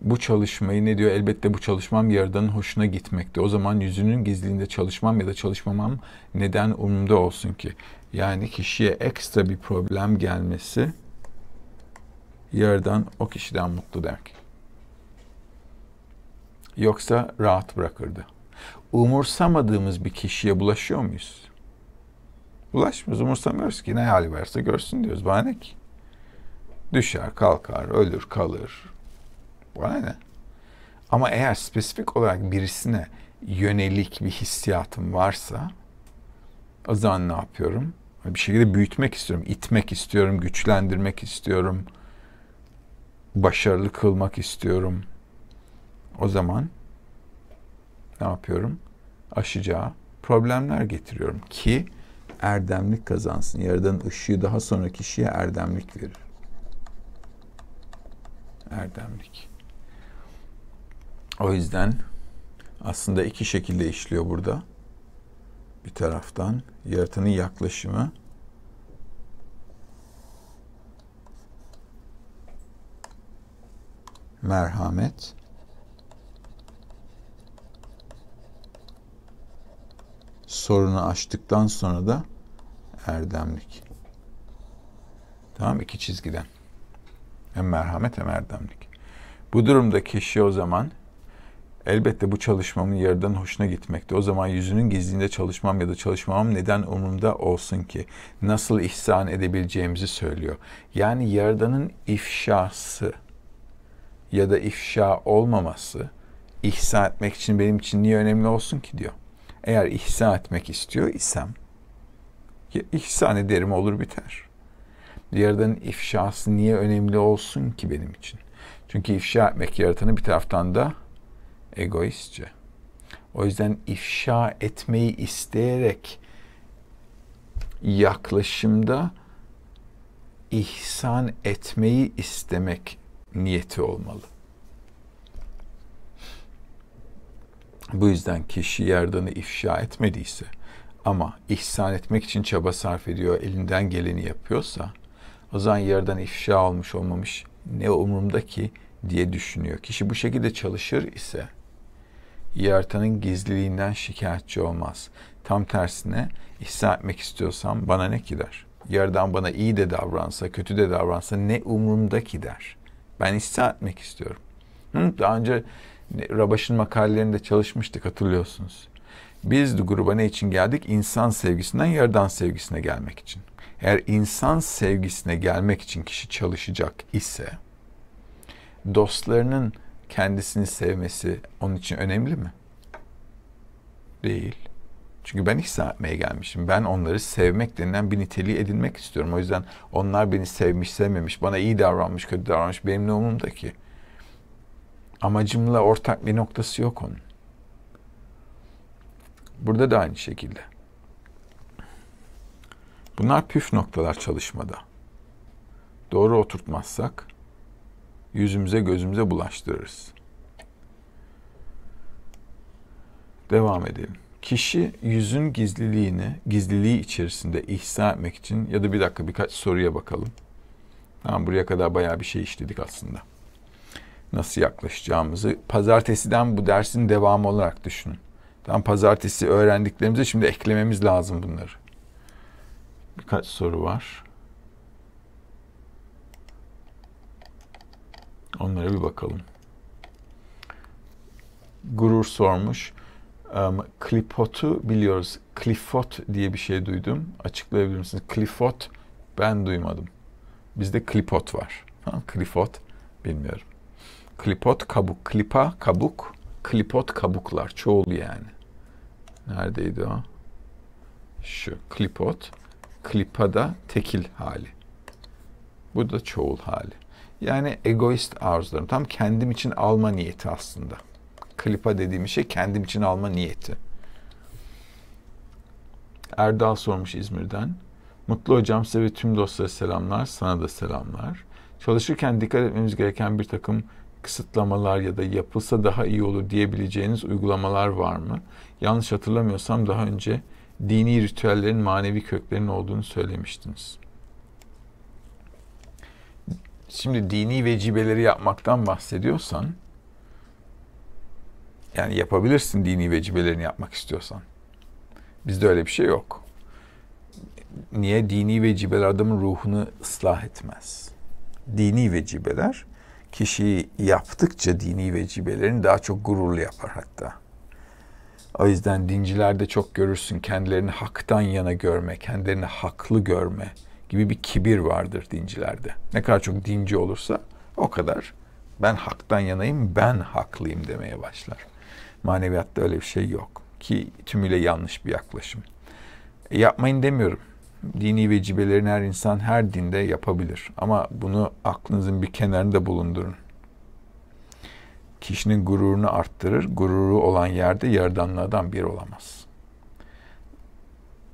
bu çalışmayı ne diyor? Elbette bu çalışmam yaradanın hoşuna gitmekte. O zaman yüzünün gizliliğinde çalışmam ya da çalışmamam neden umumda olsun ki? Yani kişiye ekstra bir problem gelmesi yarıdan o kişiden mutlu demek. Yoksa rahat bırakırdı. Umursamadığımız bir kişiye bulaşıyor muyuz? Bulaşmıyoruz, umursamıyoruz ki. Ne hali varsa görsün diyoruz. Bana ne ki? Düşer, kalkar, ölür, kalır. Bana ne? Ama eğer spesifik olarak birisine yönelik bir hissiyatım varsa o zaman ne yapıyorum? Bir şekilde büyütmek istiyorum, itmek istiyorum, güçlendirmek istiyorum.'' başarılı kılmak istiyorum. O zaman ne yapıyorum? Aşacağı problemler getiriyorum ki erdemlik kazansın. Yaradan ışığı daha sonra kişiye erdemlik verir. Erdemlik. O yüzden aslında iki şekilde işliyor burada. Bir taraftan yaratanın yaklaşımı merhamet, sorunu açtıktan sonra da erdemlik. Tamam iki çizgiden. Hem merhamet hem erdemlik. Bu durumda kişi o zaman elbette bu çalışmamın yerden hoşuna gitmekte. O zaman yüzünün gizliğinde çalışmam ya da çalışmamam neden umurumda olsun ki? Nasıl ihsan edebileceğimizi söylüyor. Yani yaradanın ifşası ya da ifşa olmaması ihsa etmek için benim için niye önemli olsun ki diyor. Eğer ihsa etmek istiyor isem ihsan ederim olur biter. Yaradanın ifşası niye önemli olsun ki benim için? Çünkü ifşa etmek yaratanı bir taraftan da egoistçe. O yüzden ifşa etmeyi isteyerek yaklaşımda ihsan etmeyi istemek niyeti olmalı. Bu yüzden kişi yardını ifşa etmediyse ama ihsan etmek için çaba sarf ediyor, elinden geleni yapıyorsa o zaman yerden ifşa olmuş olmamış ne umurumda ki diye düşünüyor. Kişi bu şekilde çalışır ise yaratanın gizliliğinden şikayetçi olmaz. Tam tersine ihsan etmek istiyorsam bana ne ki der. Yerden bana iyi de davransa, kötü de davransa ne umurumda ki der. Ben istihar etmek istiyorum. Hı? Daha önce Rabaş'ın makalelerinde çalışmıştık hatırlıyorsunuz. Biz de gruba ne için geldik? İnsan sevgisinden yerden sevgisine gelmek için. Eğer insan sevgisine gelmek için kişi çalışacak ise dostlarının kendisini sevmesi onun için önemli mi? Değil. Çünkü ben ihsan etmeye gelmişim. Ben onları sevmek denilen bir niteliği edinmek istiyorum. O yüzden onlar beni sevmiş, sevmemiş, bana iyi davranmış, kötü davranmış benim ne umurumdaki. Amacımla ortak bir noktası yok onun. Burada da aynı şekilde. Bunlar püf noktalar çalışmada. Doğru oturtmazsak yüzümüze gözümüze bulaştırırız. Devam edelim kişi yüzün gizliliğini gizliliği içerisinde ihsa etmek için ya da bir dakika birkaç soruya bakalım. Tamam buraya kadar bayağı bir şey işledik aslında. Nasıl yaklaşacağımızı pazartesiden bu dersin devamı olarak düşünün. Tam pazartesi öğrendiklerimize şimdi eklememiz lazım bunları. Birkaç soru var. Onlara bir bakalım. Gurur sormuş. Um, Clipot'u biliyoruz. Clifot diye bir şey duydum. Açıklayabilir misiniz? Clifot ben duymadım. Bizde Clipot var. Ha, Clifot bilmiyorum. Clipot kabuk. Klipa kabuk. Clipot kabuklar. Çoğul yani. Neredeydi o? Şu. Clipot. Klipada tekil hali. Bu da çoğul hali. Yani egoist arzularım. Tam kendim için alma niyeti aslında klipa dediğim şey kendim için alma niyeti. Erdal sormuş İzmir'den. Mutlu hocam size ve tüm dostlara selamlar, sana da selamlar. Çalışırken dikkat etmemiz gereken bir takım kısıtlamalar ya da yapılsa daha iyi olur diyebileceğiniz uygulamalar var mı? Yanlış hatırlamıyorsam daha önce dini ritüellerin manevi köklerinin olduğunu söylemiştiniz. Şimdi dini vecibeleri yapmaktan bahsediyorsan yani yapabilirsin dini vecibelerini yapmak istiyorsan. Bizde öyle bir şey yok. Niye? Dini vecibeler adamın ruhunu ıslah etmez. Dini vecibeler kişiyi yaptıkça dini vecibelerini daha çok gururlu yapar hatta. O yüzden dincilerde çok görürsün kendilerini haktan yana görme, kendilerini haklı görme gibi bir kibir vardır dincilerde. Ne kadar çok dinci olursa o kadar ben haktan yanayım, ben haklıyım demeye başlar. Maneviyatta öyle bir şey yok. Ki tümüyle yanlış bir yaklaşım. E, yapmayın demiyorum. Dini vecibelerini her insan her dinde yapabilir. Ama bunu aklınızın bir kenarında bulundurun. Kişinin gururunu arttırır. Gururu olan yerde yaradanlardan bir olamaz.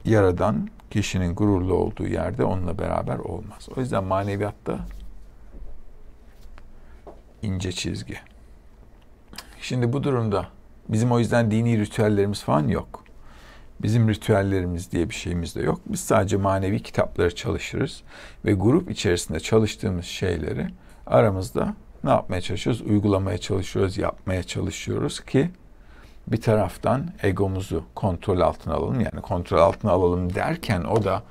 Yaradan kişinin gururlu olduğu yerde onunla beraber olmaz. O yüzden maneviyatta ince çizgi. Şimdi bu durumda Bizim o yüzden dini ritüellerimiz falan yok. Bizim ritüellerimiz diye bir şeyimiz de yok. Biz sadece manevi kitapları çalışırız ve grup içerisinde çalıştığımız şeyleri aramızda ne yapmaya çalışıyoruz? Uygulamaya çalışıyoruz, yapmaya çalışıyoruz ki bir taraftan egomuzu kontrol altına alalım. Yani kontrol altına alalım derken o da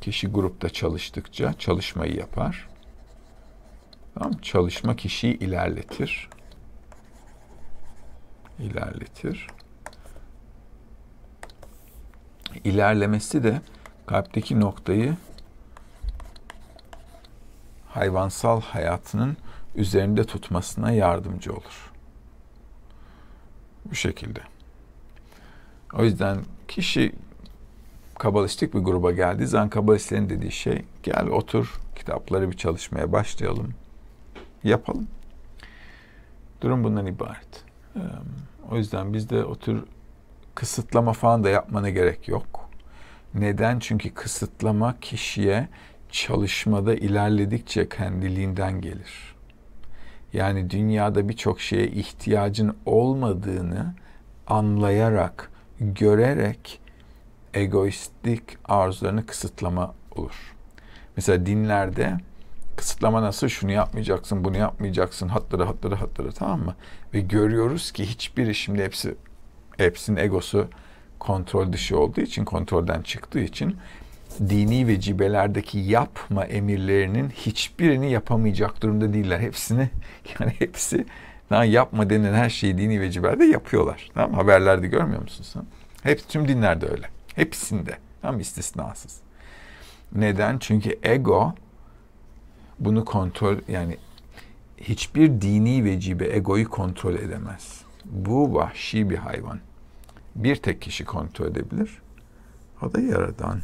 kişi grupta çalıştıkça çalışmayı yapar. Tamam Çalışma kişiyi ilerletir ilerletir. İlerlemesi de kalpteki noktayı hayvansal hayatının üzerinde tutmasına yardımcı olur. Bu şekilde. O yüzden kişi kabalistik bir gruba geldiği zaman kabalistlerin dediği şey gel otur kitapları bir çalışmaya başlayalım. Yapalım. Durum bundan ibaret. O yüzden bizde o tür kısıtlama falan da yapmana gerek yok. Neden? Çünkü kısıtlama kişiye çalışmada ilerledikçe kendiliğinden gelir. Yani dünyada birçok şeye ihtiyacın olmadığını anlayarak, görerek egoistlik arzularını kısıtlama olur. Mesela dinlerde kısıtlama nasıl? Şunu yapmayacaksın, bunu yapmayacaksın. Hatları, hatları, hatları tamam mı? Ve görüyoruz ki hiçbiri şimdi hepsi hepsinin egosu kontrol dışı olduğu için, kontrolden çıktığı için dini ve cibelerdeki yapma emirlerinin hiçbirini yapamayacak durumda değiller. Hepsini [laughs] yani hepsi daha yapma denilen her şeyi dini ve cibelerde yapıyorlar. Tamam mı? Haberlerde görmüyor musun sen? Hep tüm dinlerde öyle. Hepsinde. Tamam istisnasız. Neden? Çünkü ego bunu kontrol yani hiçbir dini vecibe egoyu kontrol edemez. Bu vahşi bir hayvan. Bir tek kişi kontrol edebilir. O da yaradan.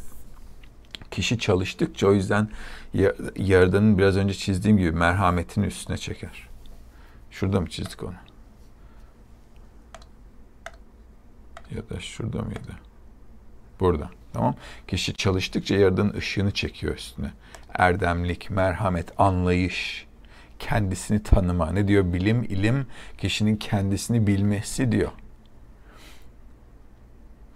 Kişi çalıştıkça o yüzden yaradanın biraz önce çizdiğim gibi merhametini üstüne çeker. Şurada mı çizdik onu? Ya da şurada mıydı? Burada. Tamam. Kişi çalıştıkça yaradanın ışığını çekiyor üstüne. Erdemlik, merhamet, anlayış, kendisini tanıma. Ne diyor bilim, ilim kişinin kendisini bilmesi diyor.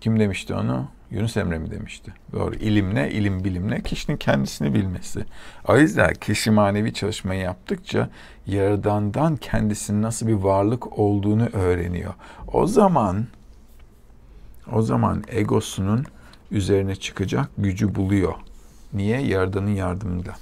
Kim demişti onu? Yunus Emre mi demişti? Doğru. İlim ne? İlim bilim ne? Kişinin kendisini bilmesi. O yüzden kişi manevi çalışmayı yaptıkça yaradandan kendisinin nasıl bir varlık olduğunu öğreniyor. O zaman o zaman egosunun üzerine çıkacak gücü buluyor. Niye? Yardanın yardımıyla.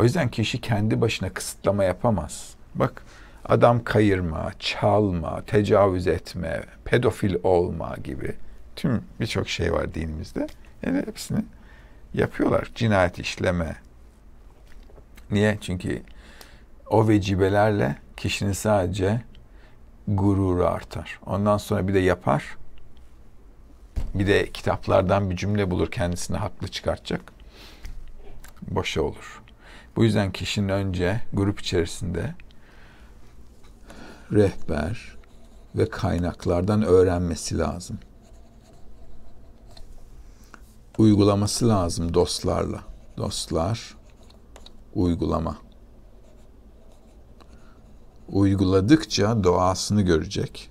O yüzden kişi kendi başına kısıtlama yapamaz. Bak adam kayırma, çalma, tecavüz etme, pedofil olma gibi tüm birçok şey var dinimizde. Yani hepsini yapıyorlar. Cinayet işleme. Niye? Çünkü o vecibelerle kişinin sadece gururu artar. Ondan sonra bir de yapar bir de kitaplardan bir cümle bulur kendisini haklı çıkartacak. Boşa olur. Bu yüzden kişinin önce grup içerisinde rehber ve kaynaklardan öğrenmesi lazım. Uygulaması lazım dostlarla. Dostlar uygulama. Uyguladıkça doğasını görecek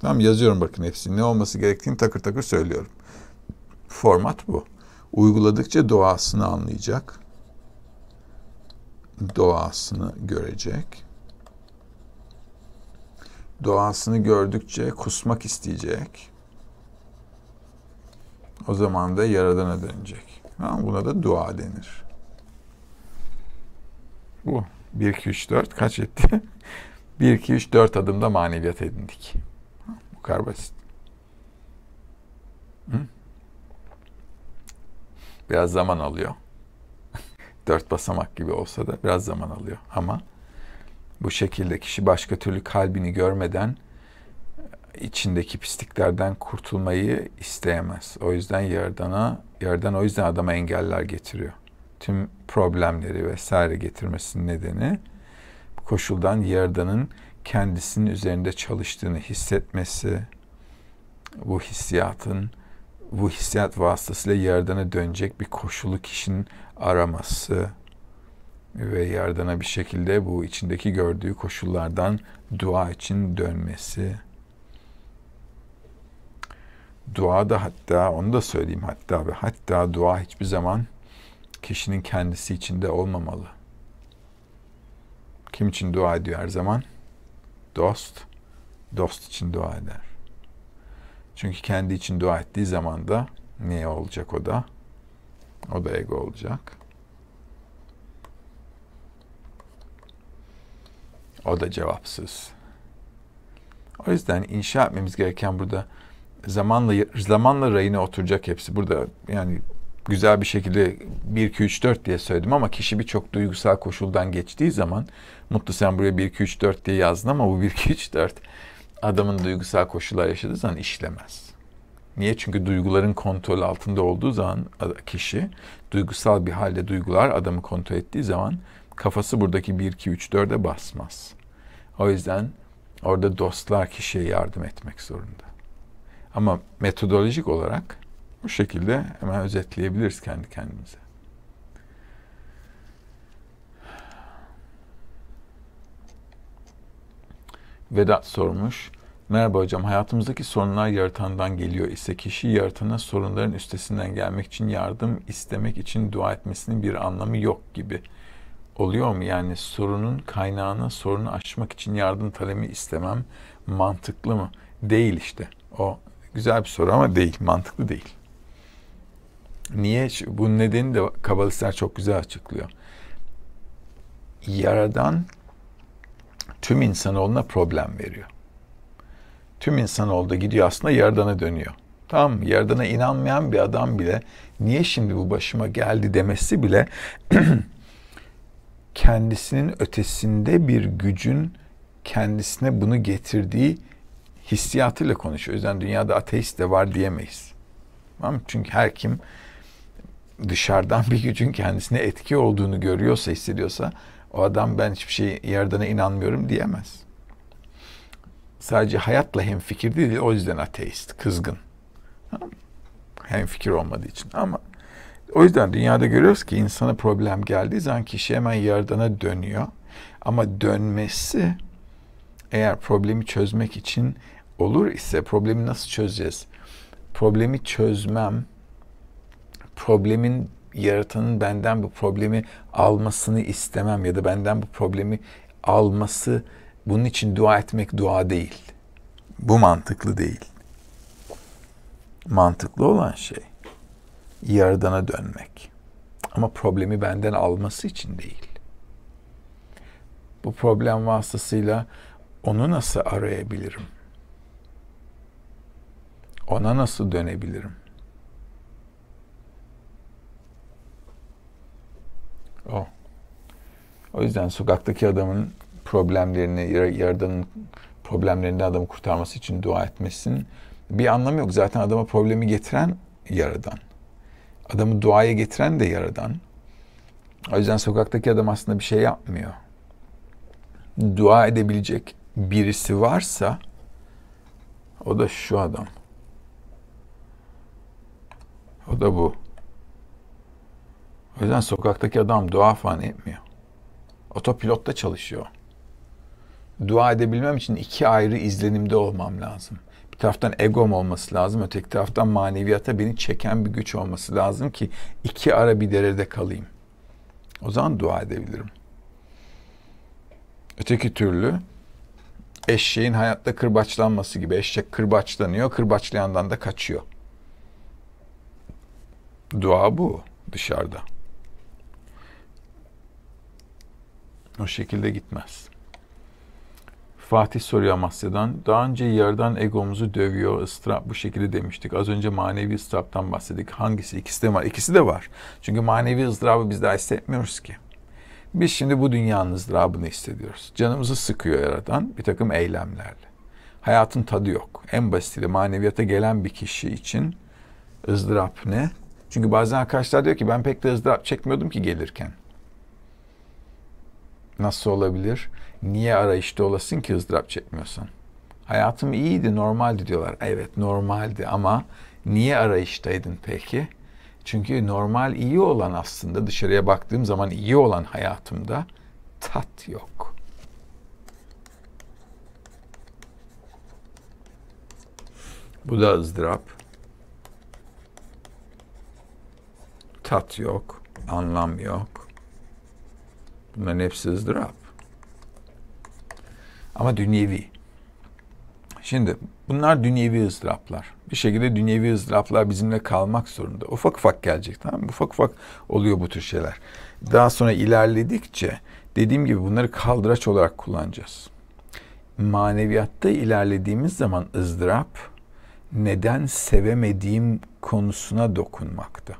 Tamam yazıyorum bakın hepsini. Ne olması gerektiğini takır takır söylüyorum. Format bu. Uyguladıkça doğasını anlayacak. Doğasını görecek. Doğasını gördükçe kusmak isteyecek. O zaman da yaradana dönecek. Tamam, buna da dua denir. Bu. 1, 2, 3, 4 kaç etti? 1, 2, 3, 4 adımda maneviyat edindik. Bu kadar basit. Hı? Biraz zaman alıyor. [laughs] Dört basamak gibi olsa da biraz zaman alıyor. Ama bu şekilde kişi başka türlü kalbini görmeden e, içindeki pisliklerden kurtulmayı isteyemez. O yüzden yardana, yerden o yüzden adama engeller getiriyor. Tüm problemleri vesaire getirmesinin nedeni bu koşuldan yerdanın kendisinin üzerinde çalıştığını hissetmesi, bu hissiyatın bu hissiyat vasıtasıyla yardana dönecek bir koşulu kişinin araması ve yardana bir şekilde bu içindeki gördüğü koşullardan dua için dönmesi. Dua da hatta onu da söyleyeyim hatta ve hatta dua hiçbir zaman kişinin kendisi içinde olmamalı. Kim için dua ediyor her zaman? dost dost için dua eder. Çünkü kendi için dua ettiği zaman da ne olacak o da? O da ego olacak. O da cevapsız. O yüzden inşa etmemiz gereken burada zamanla zamanla rayına oturacak hepsi. Burada yani güzel bir şekilde 1 2 3 4 diye söyledim ama kişi birçok duygusal koşuldan geçtiği zaman mutlu sen buraya 1 2 3 4 diye yazdın ama bu 1 2 3 4 adamın duygusal koşullar yaşadığı zaman işlemez. Niye? Çünkü duyguların kontrol altında olduğu zaman kişi duygusal bir halde duygular adamı kontrol ettiği zaman kafası buradaki 1 2 3 4'e basmaz. O yüzden orada dostlar kişiye yardım etmek zorunda. Ama metodolojik olarak bu şekilde hemen özetleyebiliriz kendi kendimize. Vedat sormuş. Merhaba hocam, hayatımızdaki sorunlar yaratandan geliyor ise kişi yaratana sorunların üstesinden gelmek için yardım istemek için dua etmesinin bir anlamı yok gibi. Oluyor mu yani sorunun kaynağına sorunu aşmak için yardım talemi istemem mantıklı mı? Değil işte. O güzel bir soru ama değil, mantıklı değil. Niye? Bunun nedeni de kabalistler çok güzel açıklıyor. Yaradan tüm insanoğluna problem veriyor. Tüm insanoğlu da gidiyor aslında Yaradan'a dönüyor. Tamam Yaradan'a inanmayan bir adam bile niye şimdi bu başıma geldi demesi bile [clears throat] kendisinin ötesinde bir gücün kendisine bunu getirdiği hissiyatıyla konuşuyor. O yüzden dünyada ateist de var diyemeyiz. Tamam Çünkü her kim dışarıdan bir gücün kendisine etki olduğunu görüyorsa, hissediyorsa o adam ben hiçbir şey yaradana inanmıyorum diyemez. Sadece hayatla hem fikir değil, o yüzden ateist, kızgın. Hem fikir olmadığı için ama o yüzden dünyada görüyoruz ki insana problem geldiği zaman kişi hemen yaradana dönüyor. Ama dönmesi eğer problemi çözmek için olur ise problemi nasıl çözeceğiz? Problemi çözmem problemin yaratanın benden bu problemi almasını istemem ya da benden bu problemi alması bunun için dua etmek dua değil. Bu mantıklı değil. Mantıklı olan şey yaradana dönmek. Ama problemi benden alması için değil. Bu problem vasıtasıyla onu nasıl arayabilirim? Ona nasıl dönebilirim? o. O yüzden sokaktaki adamın problemlerini, yaradanın problemlerini adamı kurtarması için dua etmesin. bir anlamı yok. Zaten adama problemi getiren yaradan. Adamı duaya getiren de yaradan. O yüzden sokaktaki adam aslında bir şey yapmıyor. Dua edebilecek birisi varsa o da şu adam. O da bu. O yüzden sokaktaki adam dua falan etmiyor. Otopilotta çalışıyor. Dua edebilmem için iki ayrı izlenimde olmam lazım. Bir taraftan egom olması lazım, öteki taraftan maneviyata beni çeken bir güç olması lazım ki iki ara bir derede kalayım. O zaman dua edebilirim. Öteki türlü eşeğin hayatta kırbaçlanması gibi. Eşek kırbaçlanıyor, kırbaçlayandan da kaçıyor. Dua bu dışarıda. O şekilde gitmez. Fatih soruyor Amasya'dan. Daha önce yerden egomuzu dövüyor, ıstırap bu şekilde demiştik. Az önce manevi ıstıraptan bahsedik. Hangisi? İkisi de var. İkisi de var. Çünkü manevi ızdırabı biz daha hissetmiyoruz ki. Biz şimdi bu dünyanın ızdırabını hissediyoruz. Canımızı sıkıyor yaradan bir takım eylemlerle. Hayatın tadı yok. En basitiyle maneviyata gelen bir kişi için ızdırap ne? Çünkü bazen arkadaşlar diyor ki ben pek de ızdırap çekmiyordum ki gelirken. Nasıl olabilir? Niye arayışta olasın ki ızdırap çekmiyorsun? Hayatım iyiydi, normaldi diyorlar. Evet, normaldi ama niye arayıştaydın peki? Çünkü normal iyi olan aslında dışarıya baktığım zaman iyi olan hayatımda tat yok. Bu da ızdırap. Tat yok, anlam yok. Bunların hepsi ızdırap. Ama dünyevi. Şimdi bunlar dünyevi ızdıraplar. Bir şekilde dünyevi ızdıraplar bizimle kalmak zorunda. Ufak ufak gelecek tamam mı? Ufak ufak oluyor bu tür şeyler. Daha sonra ilerledikçe dediğim gibi bunları kaldıraç olarak kullanacağız. Maneviyatta ilerlediğimiz zaman ızdırap neden sevemediğim konusuna dokunmakta.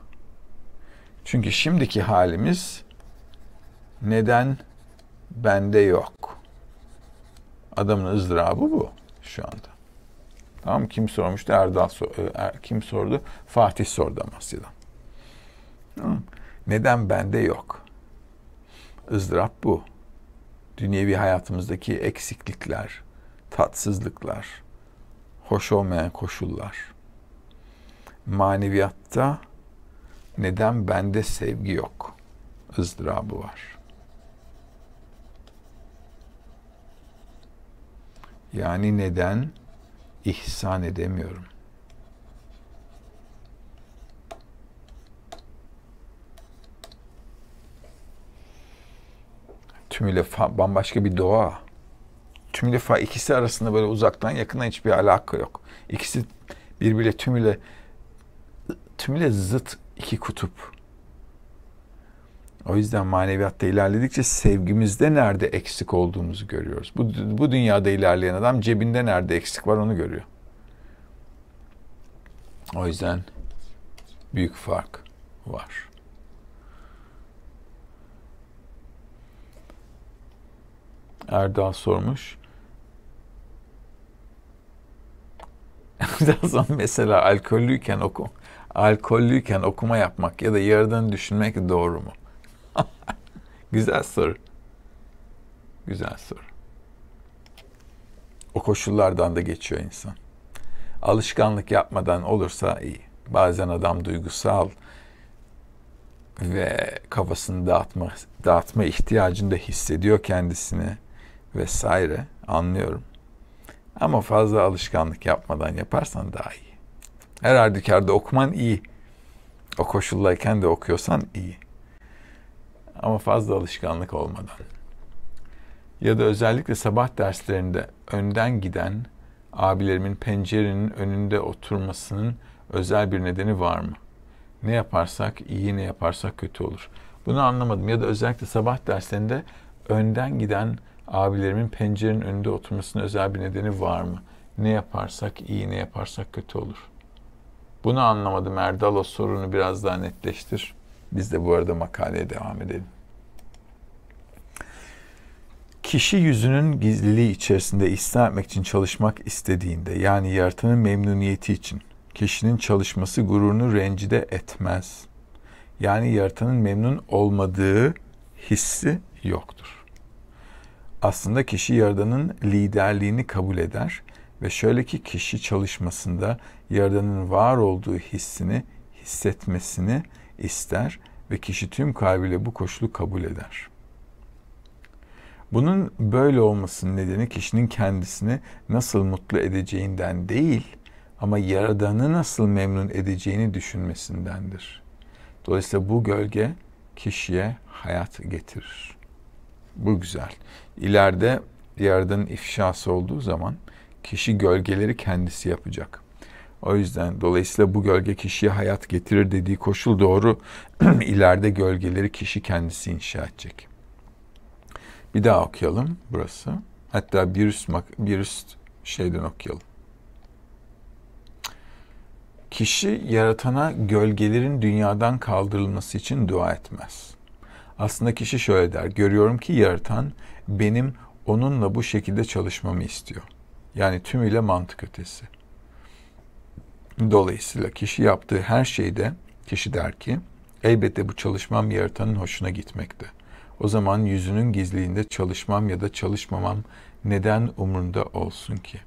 Çünkü şimdiki halimiz neden bende yok? Adamın ızdırabı bu şu anda. Tamam kim sormuştu? Erdal sor, e, er, kim sordu? Fatih sordu Amasya'dan. Tamam. Neden bende yok? ızdırap bu. Dünyevi hayatımızdaki eksiklikler, tatsızlıklar, hoş olmayan koşullar. Maneviyatta neden bende sevgi yok? ızdırabı var. Yani neden ihsan edemiyorum? Tümüyle fa bambaşka bir doğa. Tümüyle fa ikisi arasında böyle uzaktan yakından hiçbir alaka yok. İkisi birbiriyle tümüyle tümüyle zıt iki kutup. O yüzden maneviyatta ilerledikçe sevgimizde nerede eksik olduğumuzu görüyoruz. Bu, bu dünyada ilerleyen adam cebinde nerede eksik var onu görüyor. O yüzden büyük fark var. Erdal sormuş. [laughs] Erdal son mesela alkollüyken oku alkollüyken okuma yapmak ya da yarıdan düşünmek doğru mu? Güzel soru. Güzel soru. O koşullardan da geçiyor insan. Alışkanlık yapmadan olursa iyi. Bazen adam duygusal ve kafasını dağıtma, dağıtma ihtiyacını da hissediyor kendisini vesaire anlıyorum. Ama fazla alışkanlık yapmadan yaparsan daha iyi. Her halükarda okuman iyi. O koşullayken de okuyorsan iyi ama fazla alışkanlık olmadan. Ya da özellikle sabah derslerinde önden giden abilerimin pencerenin önünde oturmasının özel bir nedeni var mı? Ne yaparsak iyi, ne yaparsak kötü olur. Bunu anlamadım. Ya da özellikle sabah derslerinde önden giden abilerimin pencerenin önünde oturmasının özel bir nedeni var mı? Ne yaparsak iyi, ne yaparsak kötü olur. Bunu anlamadım. Erdal o sorunu biraz daha netleştir. Biz de bu arada makaleye devam edelim. Kişi yüzünün gizliliği içerisinde ihsan etmek için çalışmak istediğinde yani yaratanın memnuniyeti için kişinin çalışması gururunu rencide etmez. Yani yaratanın memnun olmadığı hissi yoktur. Aslında kişi yaradanın liderliğini kabul eder ve şöyle ki kişi çalışmasında yaradanın var olduğu hissini hissetmesini ister ve kişi tüm kalbiyle bu koşulu kabul eder. Bunun böyle olmasının nedeni kişinin kendisini nasıl mutlu edeceğinden değil ama yaradanı nasıl memnun edeceğini düşünmesindendir. Dolayısıyla bu gölge kişiye hayat getirir. Bu güzel. İleride yaradanın ifşası olduğu zaman kişi gölgeleri kendisi yapacak.'' O yüzden dolayısıyla bu gölge kişiye hayat getirir dediği koşul doğru. [clears throat] ileride gölgeleri kişi kendisi inşa edecek. Bir daha okuyalım burası. Hatta bir üst, bir üst şeyden okuyalım. Kişi yaratana gölgelerin dünyadan kaldırılması için dua etmez. Aslında kişi şöyle der. Görüyorum ki yaratan benim onunla bu şekilde çalışmamı istiyor. Yani tümüyle mantık ötesi.'' Dolayısıyla kişi yaptığı her şeyde kişi der ki elbette bu çalışmam yaratanın hoşuna gitmekte. O zaman yüzünün gizliliğinde çalışmam ya da çalışmamam neden umurunda olsun ki?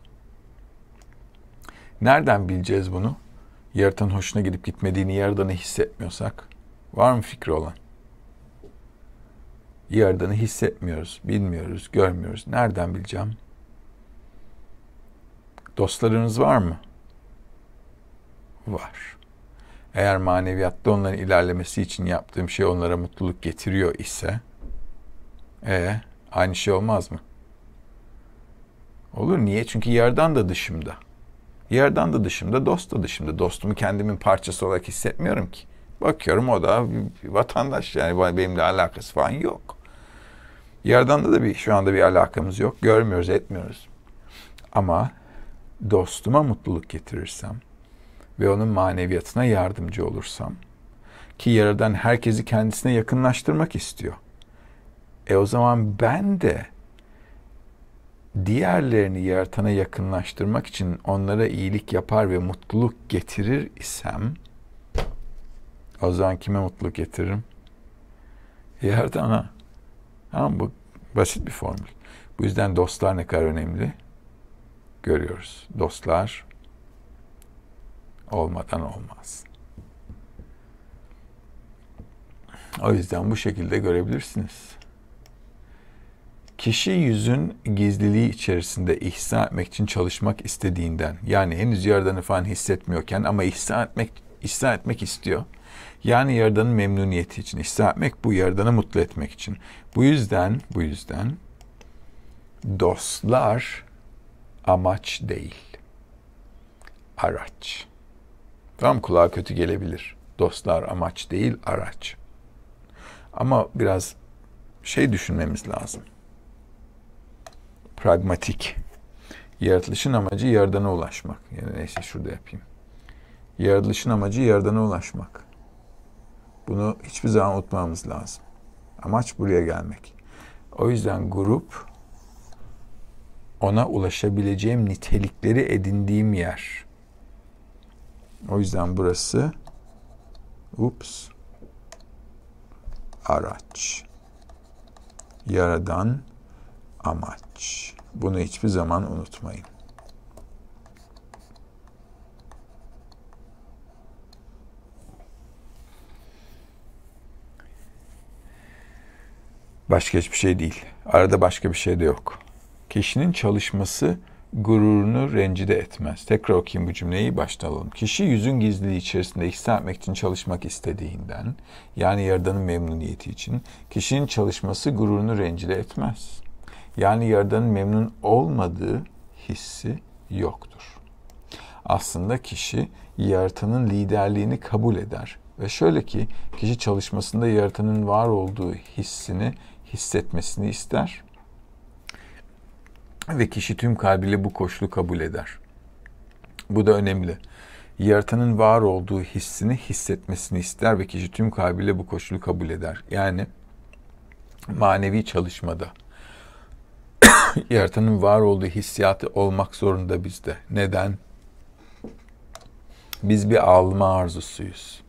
Nereden bileceğiz bunu? Yaratan hoşuna gidip gitmediğini yaradanı hissetmiyorsak var mı fikri olan? Yaradanı hissetmiyoruz, bilmiyoruz, görmüyoruz. Nereden bileceğim? Dostlarınız var mı? var. Eğer maneviyatta onların ilerlemesi için yaptığım şey onlara mutluluk getiriyor ise e aynı şey olmaz mı? Olur niye? Çünkü yerden de dışımda. Yerden de dışımda, dost da dışımda. Dostumu kendimin parçası olarak hissetmiyorum ki. Bakıyorum o da vatandaş yani benimle alakası falan yok. Yerden de, de bir, şu anda bir alakamız yok. Görmüyoruz, etmiyoruz. Ama dostuma mutluluk getirirsem, ve onun maneviyatına yardımcı olursam ki yaradan herkesi kendisine yakınlaştırmak istiyor. E o zaman ben de diğerlerini yaratana yakınlaştırmak için onlara iyilik yapar ve mutluluk getirir isem o zaman kime mutluluk getiririm? Yaratana. Tamam bu basit bir formül. Bu yüzden dostlar ne kadar önemli görüyoruz. Dostlar olmadan olmaz. O yüzden bu şekilde görebilirsiniz. Kişi yüzün gizliliği içerisinde ihsa etmek için çalışmak istediğinden, yani henüz yaradanı falan hissetmiyorken ama ihsa etmek ihsa etmek istiyor. Yani yaradanın memnuniyeti için ihsa etmek bu yaradanı mutlu etmek için. Bu yüzden, bu yüzden dostlar amaç değil, araç. Tam kulağa kötü gelebilir. Dostlar amaç değil araç. Ama biraz şey düşünmemiz lazım. Pragmatik. Yaratılışın amacı yardana ulaşmak. Yani neyse şurada yapayım. Yaratılışın amacı yardana ulaşmak. Bunu hiçbir zaman unutmamız lazım. Amaç buraya gelmek. O yüzden grup ona ulaşabileceğim nitelikleri edindiğim yer. O yüzden burası ups araç. Yaradan amaç. Bunu hiçbir zaman unutmayın. Başka hiçbir şey değil. Arada başka bir şey de yok. Kişinin çalışması gururunu rencide etmez. Tekrar okuyayım bu cümleyi baştan alalım. Kişi yüzün gizliliği içerisinde ihsan etmek için çalışmak istediğinden, yani yaradanın memnuniyeti için, kişinin çalışması gururunu rencide etmez. Yani yaradanın memnun olmadığı hissi yoktur. Aslında kişi yaratanın liderliğini kabul eder ve şöyle ki kişi çalışmasında yaratanın var olduğu hissini hissetmesini ister ve kişi tüm kalbiyle bu koşulu kabul eder. Bu da önemli. Yaratanın var olduğu hissini hissetmesini ister ve kişi tüm kalbiyle bu koşulu kabul eder. Yani manevi çalışmada [coughs] yaratanın var olduğu hissiyatı olmak zorunda bizde. Neden? Biz bir alma arzusuyuz.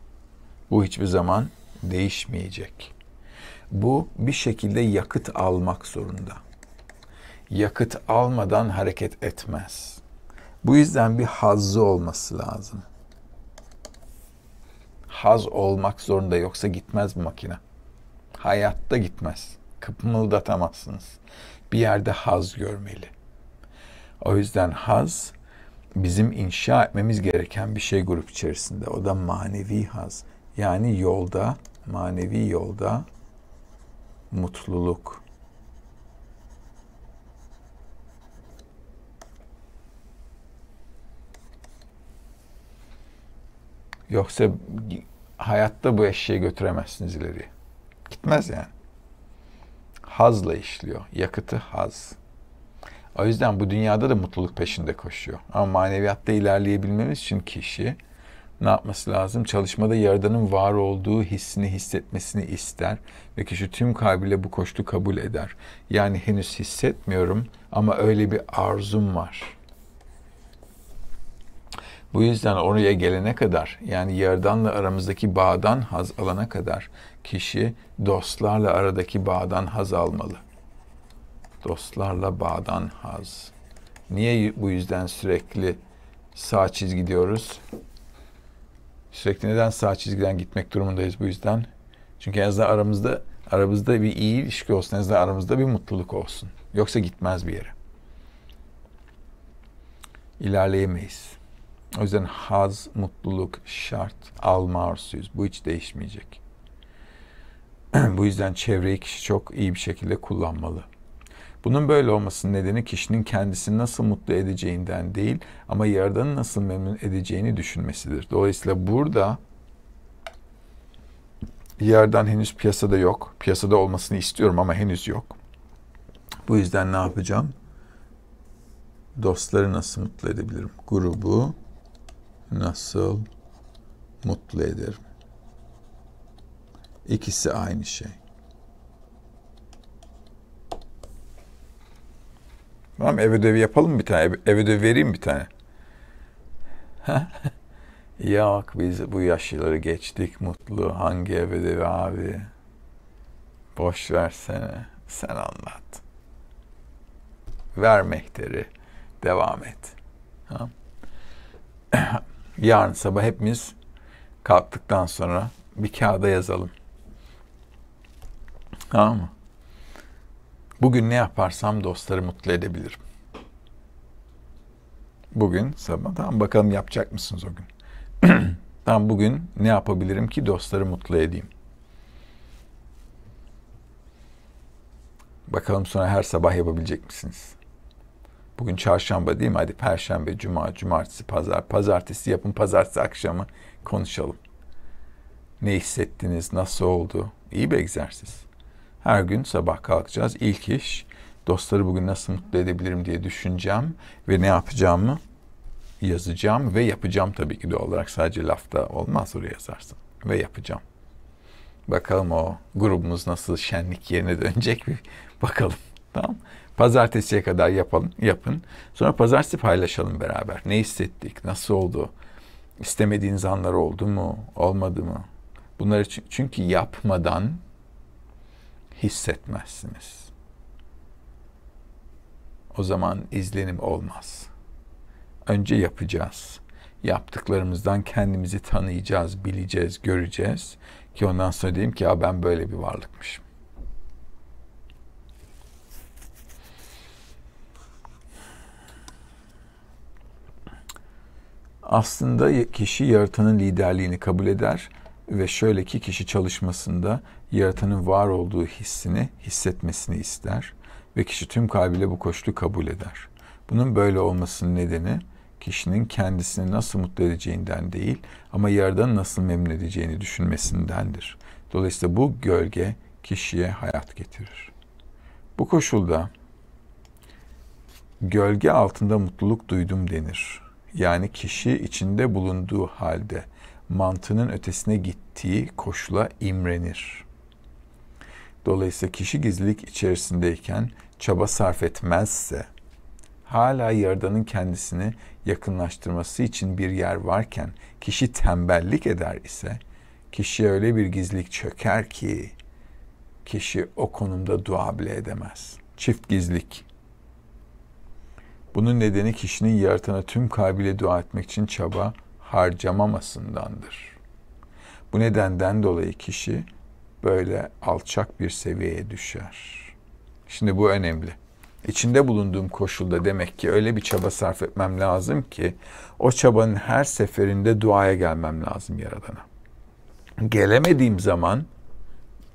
Bu hiçbir zaman değişmeyecek. Bu bir şekilde yakıt almak zorunda yakıt almadan hareket etmez. Bu yüzden bir hazzı olması lazım. Haz olmak zorunda yoksa gitmez bu makine. Hayatta gitmez. Kıpmıldatamazsınız. Bir yerde haz görmeli. O yüzden haz bizim inşa etmemiz gereken bir şey grup içerisinde. O da manevi haz. Yani yolda, manevi yolda mutluluk. Yoksa hayatta bu eşeği götüremezsiniz ileri. Gitmez yani. Hazla işliyor. Yakıtı haz. O yüzden bu dünyada da mutluluk peşinde koşuyor. Ama maneviyatta ilerleyebilmemiz için kişi ne yapması lazım? Çalışmada yaradanın var olduğu hissini hissetmesini ister ve kişi tüm kalbiyle bu koştu kabul eder. Yani henüz hissetmiyorum ama öyle bir arzum var. Bu yüzden oraya gelene kadar yani yerdanla aramızdaki bağdan haz alana kadar kişi dostlarla aradaki bağdan haz almalı. Dostlarla bağdan haz. Niye bu yüzden sürekli sağ çizgi diyoruz? Sürekli neden sağ çizgiden gitmek durumundayız bu yüzden? Çünkü en azından aramızda aramızda bir iyi ilişki olsun, en azından aramızda bir mutluluk olsun. Yoksa gitmez bir yere. İlerleyemeyiz. O yüzden haz, mutluluk şart. Alma arzuyuz. Bu hiç değişmeyecek. [clears throat] Bu yüzden çevreyi kişi çok iyi bir şekilde kullanmalı. Bunun böyle olmasının nedeni kişinin kendisini nasıl mutlu edeceğinden değil ama yaradanı nasıl memnun edeceğini düşünmesidir. Dolayısıyla burada yerden henüz piyasada yok. Piyasada olmasını istiyorum ama henüz yok. Bu yüzden ne yapacağım? Dostları nasıl mutlu edebilirim? Grubu nasıl mutlu eder? İkisi aynı şey. Tamam ev ödevi yapalım bir tane. Ev, ev ödevi vereyim bir tane. [laughs] ya biz bu yaşları geçtik mutlu. Hangi ev ödevi abi? Boş versene. Sen anlat. Ver mehteri. Devam et. Tamam. [clears throat] yarın sabah hepimiz kalktıktan sonra bir kağıda yazalım. Tamam mı? Bugün ne yaparsam dostları mutlu edebilirim. Bugün sabah tamam bakalım yapacak mısınız o gün. [clears throat] tamam bugün ne yapabilirim ki dostları mutlu edeyim. Bakalım sonra her sabah yapabilecek misiniz? Bugün çarşamba değil mi? Hadi perşembe, cuma, cumartesi, pazar, pazartesi yapın. Pazartesi akşamı konuşalım. Ne hissettiniz? Nasıl oldu? İyi bir egzersiz. Her gün sabah kalkacağız. İlk iş dostları bugün nasıl mutlu edebilirim diye düşüneceğim ve ne yapacağımı yazacağım ve yapacağım tabii ki doğal olarak sadece lafta olmaz oraya yazarsın ve yapacağım. Bakalım o grubumuz nasıl şenlik yerine dönecek bir bakalım. Tamam Pazartesiye kadar yapalım, yapın. Sonra pazartesi paylaşalım beraber. Ne hissettik, nasıl oldu? İstemediğiniz anlar oldu mu, olmadı mı? Bunları çünkü yapmadan hissetmezsiniz. O zaman izlenim olmaz. Önce yapacağız. Yaptıklarımızdan kendimizi tanıyacağız, bileceğiz, göreceğiz ki ondan sonra diyeyim ki ya ben böyle bir varlıkmışım. Aslında kişi yaratanın liderliğini kabul eder ve şöyle ki kişi çalışmasında yaratanın var olduğu hissini hissetmesini ister ve kişi tüm kalbiyle bu koşulu kabul eder. Bunun böyle olmasının nedeni kişinin kendisini nasıl mutlu edeceğinden değil ama yaradan nasıl memnun edeceğini düşünmesindendir. Dolayısıyla bu gölge kişiye hayat getirir. Bu koşulda gölge altında mutluluk duydum denir yani kişi içinde bulunduğu halde mantının ötesine gittiği koşula imrenir. Dolayısıyla kişi gizlilik içerisindeyken çaba sarf etmezse, hala yaradanın kendisini yakınlaştırması için bir yer varken kişi tembellik eder ise, kişiye öyle bir gizlilik çöker ki, kişi o konumda dua bile edemez. Çift gizlilik. Bunun nedeni kişinin yaratana tüm kalbiyle dua etmek için çaba harcamamasındandır. Bu nedenden dolayı kişi böyle alçak bir seviyeye düşer. Şimdi bu önemli. İçinde bulunduğum koşulda demek ki öyle bir çaba sarf etmem lazım ki o çabanın her seferinde duaya gelmem lazım Yaradan'a. Gelemediğim zaman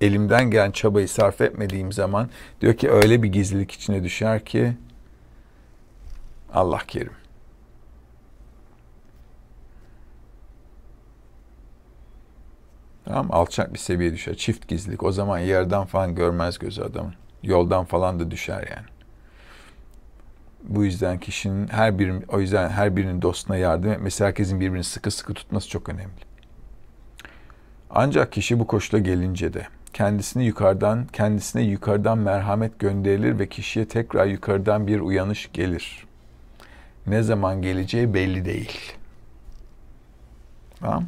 elimden gelen çabayı sarf etmediğim zaman diyor ki öyle bir gizlilik içine düşer ki Allah kerim. Tamam Alçak bir seviye düşer. Çift gizlilik. O zaman yerden falan görmez gözü adamın. Yoldan falan da düşer yani. Bu yüzden kişinin her bir o yüzden her birinin dostuna yardım etmesi, herkesin birbirini sıkı sıkı tutması çok önemli. Ancak kişi bu koşula gelince de kendisine yukarıdan, kendisine yukarıdan merhamet gönderilir ve kişiye tekrar yukarıdan bir uyanış gelir ne zaman geleceği belli değil. Tamam?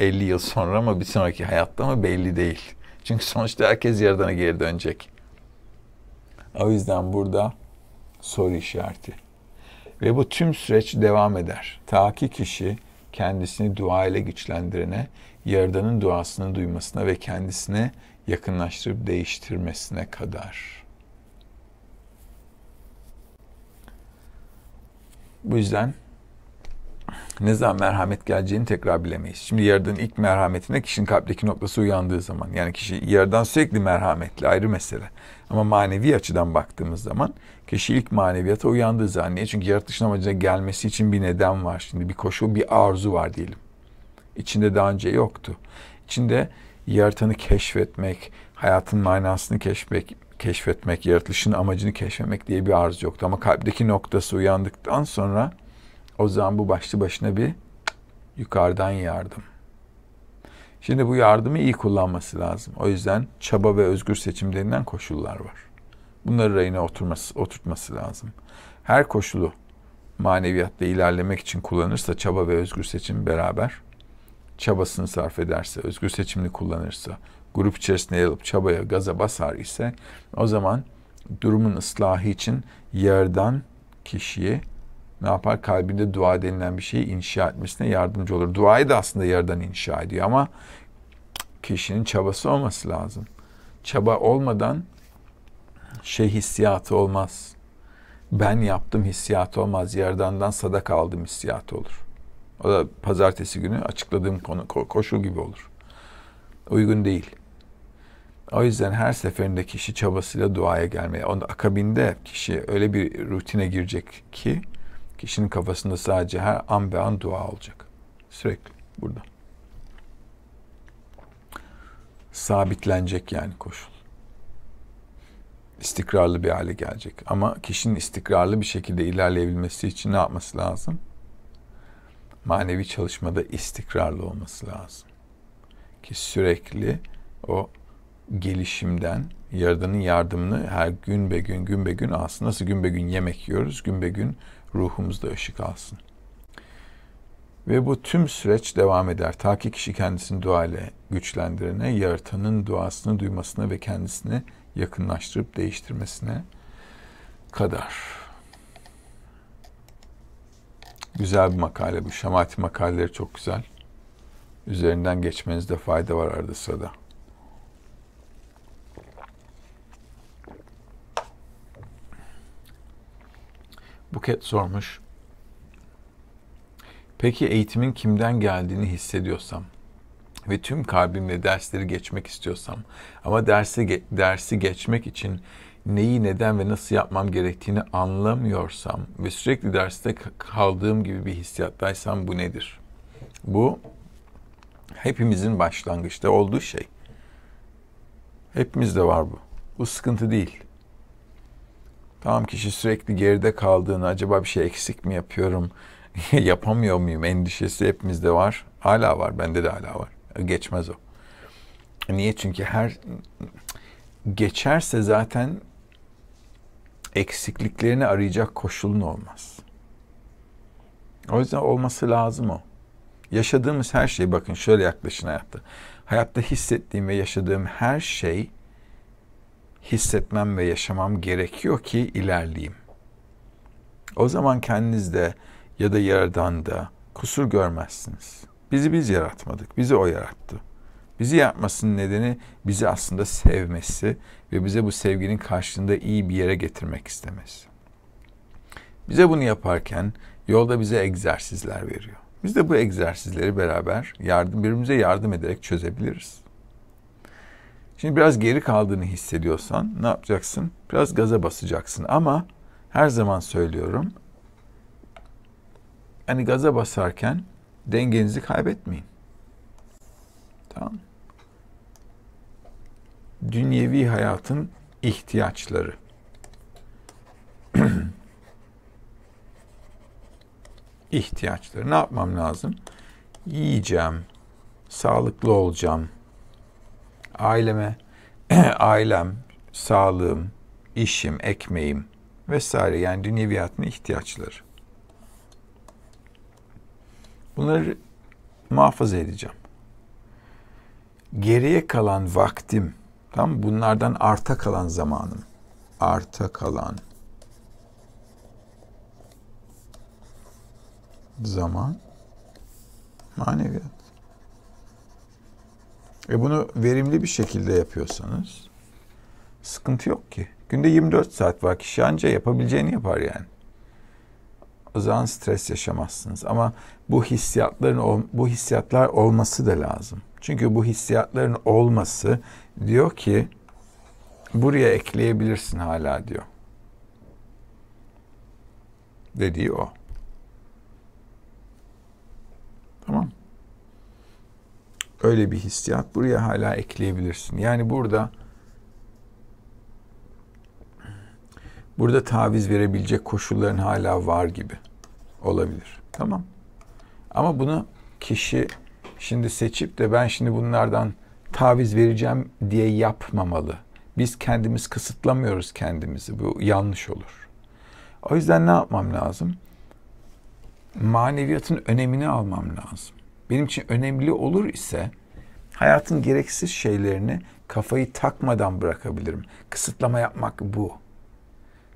50 yıl sonra mı bir sonraki hayatta mı belli değil. Çünkü sonuçta herkes yerdana geri dönecek. O yüzden burada soru işareti. Ve bu tüm süreç devam eder. Ta ki kişi kendisini dua ile güçlendirene, Yaradan'ın duasını duymasına ve kendisine yakınlaştırıp değiştirmesine kadar. Bu yüzden ne zaman merhamet geleceğini tekrar bilemeyiz. Şimdi yaradanın ilk merhametine kişinin kalpteki noktası uyandığı zaman. Yani kişi yaradan sürekli merhametli ayrı mesele. Ama manevi açıdan baktığımız zaman kişi ilk maneviyata uyandığı zaman. Niye? Çünkü yaratılışın amacına gelmesi için bir neden var. Şimdi bir koşul, bir arzu var diyelim. İçinde daha önce yoktu. İçinde yaratanı keşfetmek, hayatın manasını keşfetmek, keşfetmek, yaratılışın amacını keşfetmek diye bir arz yoktu. Ama kalpteki noktası uyandıktan sonra o zaman bu başlı başına bir yukarıdan yardım. Şimdi bu yardımı iyi kullanması lazım. O yüzden çaba ve özgür seçim denilen koşullar var. Bunları rayına oturması, oturtması lazım. Her koşulu maneviyatta ilerlemek için kullanırsa çaba ve özgür seçim beraber çabasını sarf ederse, özgür seçimini kullanırsa, grup içerisinde yer alıp çabaya, gaza basar ise o zaman durumun ıslahı için yerden kişiye ne yapar? Kalbinde dua denilen bir şeyi inşa etmesine yardımcı olur. Duayı da aslında yerden inşa ediyor ama kişinin çabası olması lazım. Çaba olmadan şey hissiyatı olmaz. Ben yaptım hissiyatı olmaz. Yerdandan sadaka aldım hissiyatı olur. O da pazartesi günü açıkladığım konu, koşul gibi olur. Uygun değil. O yüzden her seferinde kişi çabasıyla duaya gelmeye. Onun akabinde kişi öyle bir rutine girecek ki kişinin kafasında sadece her an be an dua olacak. Sürekli burada. Sabitlenecek yani koşul. istikrarlı bir hale gelecek. Ama kişinin istikrarlı bir şekilde ilerleyebilmesi için ne yapması lazım? Manevi çalışmada istikrarlı olması lazım. Ki sürekli o gelişimden, Yaradan'ın yardımını her gün be gün, gün be gün alsın. Nasıl gün be gün yemek yiyoruz, gün be gün ruhumuzda ışık alsın. Ve bu tüm süreç devam eder. Ta ki kişi kendisini dua ile güçlendirene, Yaratan'ın duasını duymasına ve kendisini yakınlaştırıp değiştirmesine kadar. Güzel bir makale bu. Şamati makaleleri çok güzel. Üzerinden geçmenizde fayda var arada sırada. Buket sormuş. Peki eğitimin kimden geldiğini hissediyorsam ve tüm kalbimle dersleri geçmek istiyorsam ama dersi dersi geçmek için neyi neden ve nasıl yapmam gerektiğini anlamıyorsam ve sürekli derste kaldığım gibi bir hissiyattaysam bu nedir? Bu hepimizin başlangıçta olduğu şey. Hepimizde var bu. Bu sıkıntı değil. Tamam kişi sürekli geride kaldığını acaba bir şey eksik mi yapıyorum? [laughs] Yapamıyor muyum endişesi hepimizde var. Hala var. Bende de hala var. Geçmez o. Niye? Çünkü her geçerse zaten eksikliklerini arayacak koşulun olmaz. O yüzden olması lazım o. Yaşadığımız her şey bakın şöyle yaklaşın hayatta. Hayatta hissettiğim ve yaşadığım her şey hissetmem ve yaşamam gerekiyor ki ilerleyeyim. O zaman kendinizde ya da Yaradan'da kusur görmezsiniz. Bizi biz yaratmadık, bizi o yarattı. Bizi yapmasının nedeni bizi aslında sevmesi ve bize bu sevginin karşılığında iyi bir yere getirmek istemesi. Bize bunu yaparken yolda bize egzersizler veriyor. Biz de bu egzersizleri beraber yardım, birbirimize yardım ederek çözebiliriz. Şimdi biraz geri kaldığını hissediyorsan ne yapacaksın? Biraz gaza basacaksın ama her zaman söylüyorum. Yani gaza basarken dengenizi kaybetmeyin. Tamam Dünyevi hayatın ihtiyaçları. [clears throat] ihtiyaçları. Ne yapmam lazım? Yiyeceğim, sağlıklı olacağım, aileme, [clears throat] ailem, sağlığım, işim, ekmeğim vesaire yani dünyevi hayatın ihtiyaçları. Bunları muhafaza edeceğim. Geriye kalan vaktim, tam bunlardan arta kalan zamanım, arta kalan zaman maneviyat ve bunu verimli bir şekilde yapıyorsanız sıkıntı yok ki. Günde 24 saat var. Kişi anca yapabileceğini yapar yani. O zaman stres yaşamazsınız. Ama bu hissiyatların bu hissiyatlar olması da lazım. Çünkü bu hissiyatların olması diyor ki buraya ekleyebilirsin hala diyor. Dediği o. Tamam. Öyle bir hissiyat buraya hala ekleyebilirsin. Yani burada burada taviz verebilecek koşulların hala var gibi olabilir. Tamam. Ama bunu kişi şimdi seçip de ben şimdi bunlardan taviz vereceğim diye yapmamalı. Biz kendimiz kısıtlamıyoruz kendimizi. Bu yanlış olur. O yüzden ne yapmam lazım? Maneviyatın önemini almam lazım benim için önemli olur ise hayatın gereksiz şeylerini kafayı takmadan bırakabilirim. Kısıtlama yapmak bu.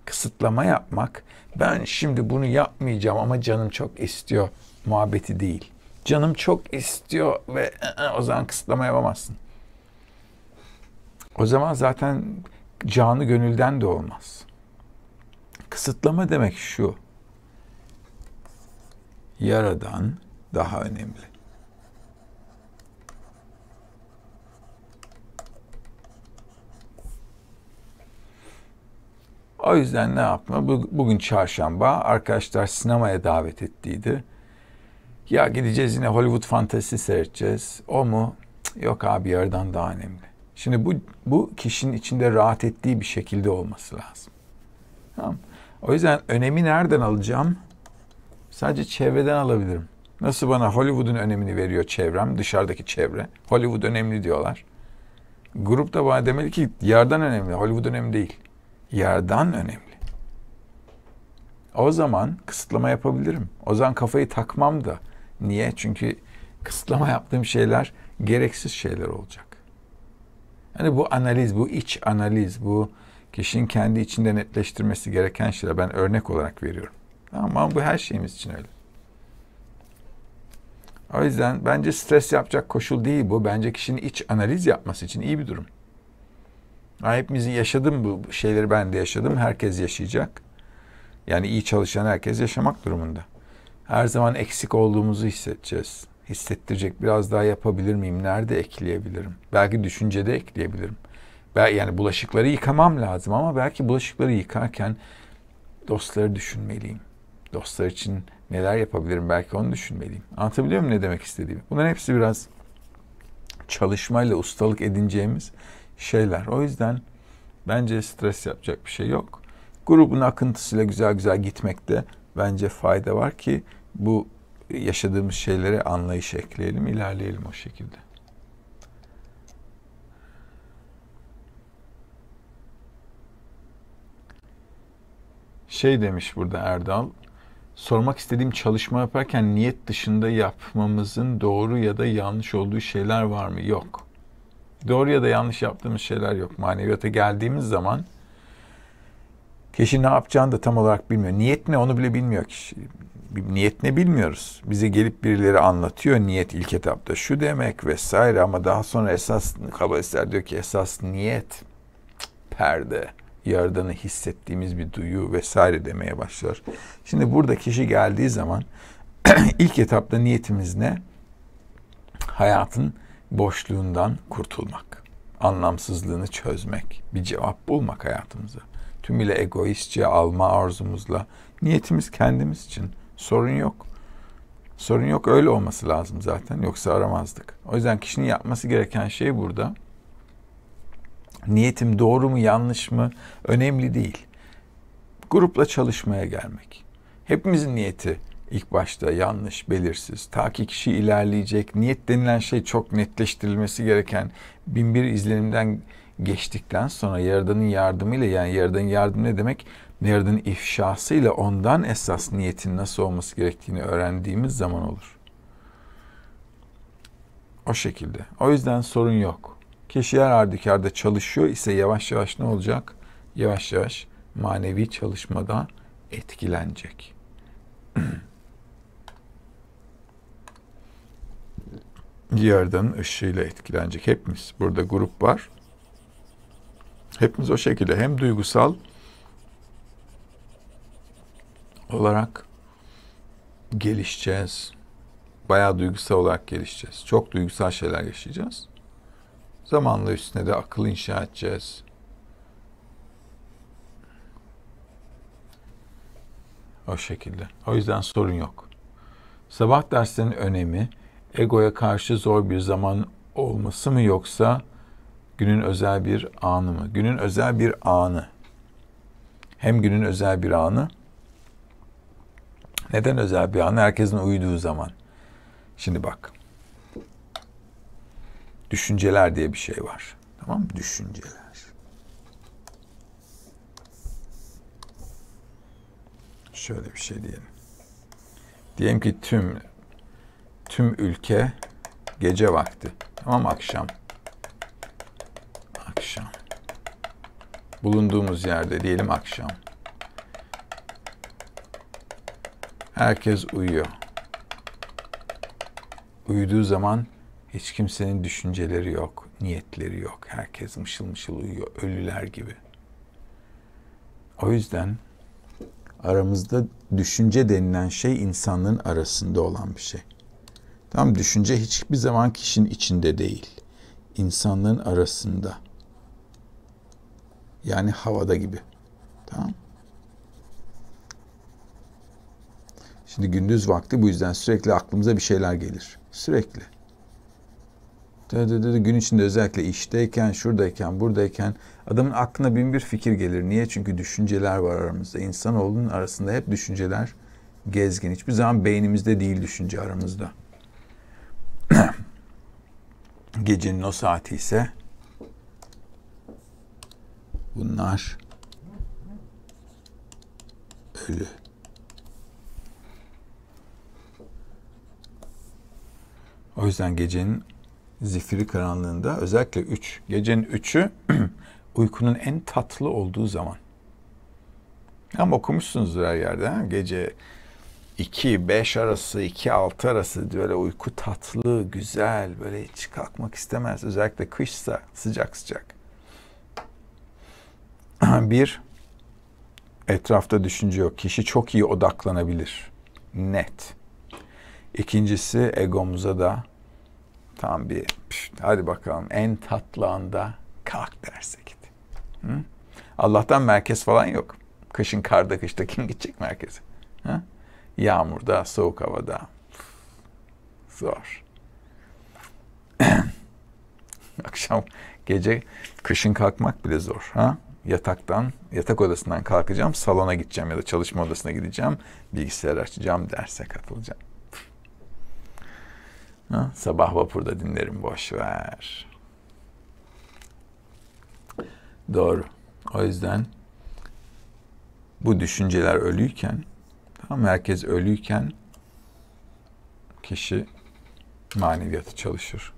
Kısıtlama yapmak ben şimdi bunu yapmayacağım ama canım çok istiyor muhabbeti değil. Canım çok istiyor ve o zaman kısıtlama yapamazsın. O zaman zaten canı gönülden de olmaz. Kısıtlama demek şu. Yaradan daha önemli. O yüzden ne yapma? Bugün çarşamba. Arkadaşlar sinemaya davet ettiydi. Ya gideceğiz yine Hollywood fantezi seyredeceğiz. O mu? yok abi yarıdan daha önemli. Şimdi bu, bu kişinin içinde rahat ettiği bir şekilde olması lazım. Tamam. O yüzden önemi nereden alacağım? Sadece çevreden alabilirim. Nasıl bana Hollywood'un önemini veriyor çevrem, dışarıdaki çevre. Hollywood önemli diyorlar. Grup da bana demeli ki yerden önemli, Hollywood önemli değil yardan önemli. O zaman kısıtlama yapabilirim. O zaman kafayı takmam da. Niye? Çünkü kısıtlama yaptığım şeyler gereksiz şeyler olacak. Yani bu analiz, bu iç analiz, bu kişinin kendi içinde netleştirmesi gereken şeyler. Ben örnek olarak veriyorum. Ama bu her şeyimiz için öyle. O yüzden bence stres yapacak koşul değil bu. Bence kişinin iç analiz yapması için iyi bir durum. Yani hepimizin yaşadım bu şeyleri ben de yaşadım. Herkes yaşayacak. Yani iyi çalışan herkes yaşamak durumunda. Her zaman eksik olduğumuzu hissedeceğiz. Hissettirecek biraz daha yapabilir miyim? Nerede ekleyebilirim? Belki düşüncede ekleyebilirim. Ben, yani bulaşıkları yıkamam lazım ama belki bulaşıkları yıkarken dostları düşünmeliyim. Dostlar için neler yapabilirim belki onu düşünmeliyim. Anlatabiliyor muyum ne demek istediğimi? Bunların hepsi biraz çalışmayla ustalık edineceğimiz şeyler. O yüzden bence stres yapacak bir şey yok. Grubun akıntısıyla güzel güzel gitmekte bence fayda var ki bu yaşadığımız şeylere anlayış ekleyelim, ilerleyelim o şekilde. Şey demiş burada Erdal, sormak istediğim çalışma yaparken niyet dışında yapmamızın doğru ya da yanlış olduğu şeyler var mı? Yok doğru ya da yanlış yaptığımız şeyler yok. Maneviyata geldiğimiz zaman kişi ne yapacağını da tam olarak bilmiyor. Niyet ne onu bile bilmiyor kişi. Niyet ne bilmiyoruz. Bize gelip birileri anlatıyor niyet ilk etapta şu demek vesaire ama daha sonra esas kabalistler diyor ki esas niyet perde yaradanı hissettiğimiz bir duyu vesaire demeye başlar. Şimdi burada kişi geldiği zaman [clears throat] ilk etapta niyetimiz ne? Hayatın boşluğundan kurtulmak, anlamsızlığını çözmek, bir cevap bulmak hayatımıza. Tümüyle egoistçe alma arzumuzla niyetimiz kendimiz için sorun yok. Sorun yok öyle olması lazım zaten yoksa aramazdık. O yüzden kişinin yapması gereken şey burada. Niyetim doğru mu yanlış mı önemli değil. Grupla çalışmaya gelmek. Hepimizin niyeti ilk başta yanlış, belirsiz, ta ki kişi ilerleyecek, niyet denilen şey çok netleştirilmesi gereken binbir izlenimden geçtikten sonra Yaradan'ın yardımıyla yani Yaradan'ın yardım ne demek? Yaradan'ın ifşasıyla ondan esas niyetin nasıl olması gerektiğini öğrendiğimiz zaman olur. O şekilde. O yüzden sorun yok. Kişi her halükarda çalışıyor ise yavaş yavaş ne olacak? Yavaş yavaş manevi çalışmada etkilenecek. [clears throat] yerden ışığıyla etkilenecek hepimiz. Burada grup var. Hepimiz o şekilde hem duygusal olarak gelişeceğiz. Bayağı duygusal olarak gelişeceğiz. Çok duygusal şeyler yaşayacağız. Zamanla üstüne de akıl inşa edeceğiz. O şekilde. O yüzden sorun yok. Sabah derslerinin önemi egoya karşı zor bir zaman olması mı yoksa günün özel bir anı mı? Günün özel bir anı. Hem günün özel bir anı. Neden özel bir anı? Herkesin uyuduğu zaman. Şimdi bak. Düşünceler diye bir şey var. Tamam mı? Düşünceler. Şöyle bir şey diyelim. Diyelim ki tüm tüm ülke gece vakti. Tamam akşam. Akşam. Bulunduğumuz yerde diyelim akşam. Herkes uyuyor. Uyuduğu zaman hiç kimsenin düşünceleri yok, niyetleri yok. Herkes mışıl mışıl uyuyor, ölüler gibi. O yüzden aramızda düşünce denilen şey insanların arasında olan bir şey. Tam düşünce hiçbir zaman kişinin içinde değil. İnsanların arasında. Yani havada gibi. Tamam Şimdi gündüz vakti bu yüzden sürekli aklımıza bir şeyler gelir. Sürekli. Gün içinde özellikle işteyken, şuradayken, buradayken adamın aklına bin bir fikir gelir. Niye? Çünkü düşünceler var aramızda. İnsanoğlunun arasında hep düşünceler gezgin. Hiçbir zaman beynimizde değil düşünce aramızda. [clears throat] gecenin o saati ise bunlar ölü. O yüzden gecenin zifiri karanlığında özellikle üç, gecenin üçü [clears throat] uykunun en tatlı olduğu zaman. Hem okumuşsunuzdur her yerde. He? Gece 2-5 arası, 2-6 arası böyle uyku tatlı, güzel, böyle hiç kalkmak istemez. Özellikle kışsa sıcak sıcak. [clears throat] Bir, etrafta düşünce yok. Kişi çok iyi odaklanabilir. Net. İkincisi egomuza da tam bir püf, hadi bakalım en tatlı anda kalk derse git. Hı? Allah'tan merkez falan yok. Kışın karda kışta kim gidecek merkeze? Hı? Yağmurda, soğuk havada. Zor. [clears throat] Akşam, gece, kışın kalkmak bile zor. Ha? Yataktan, yatak odasından kalkacağım, salona gideceğim ya da çalışma odasına gideceğim, bilgisayar açacağım, derse katılacağım. Ha? Sabah vapurda dinlerim, boş ver. Doğru. O yüzden bu düşünceler ölüyken Tam herkes ölüyken kişi maneviyatı çalışır.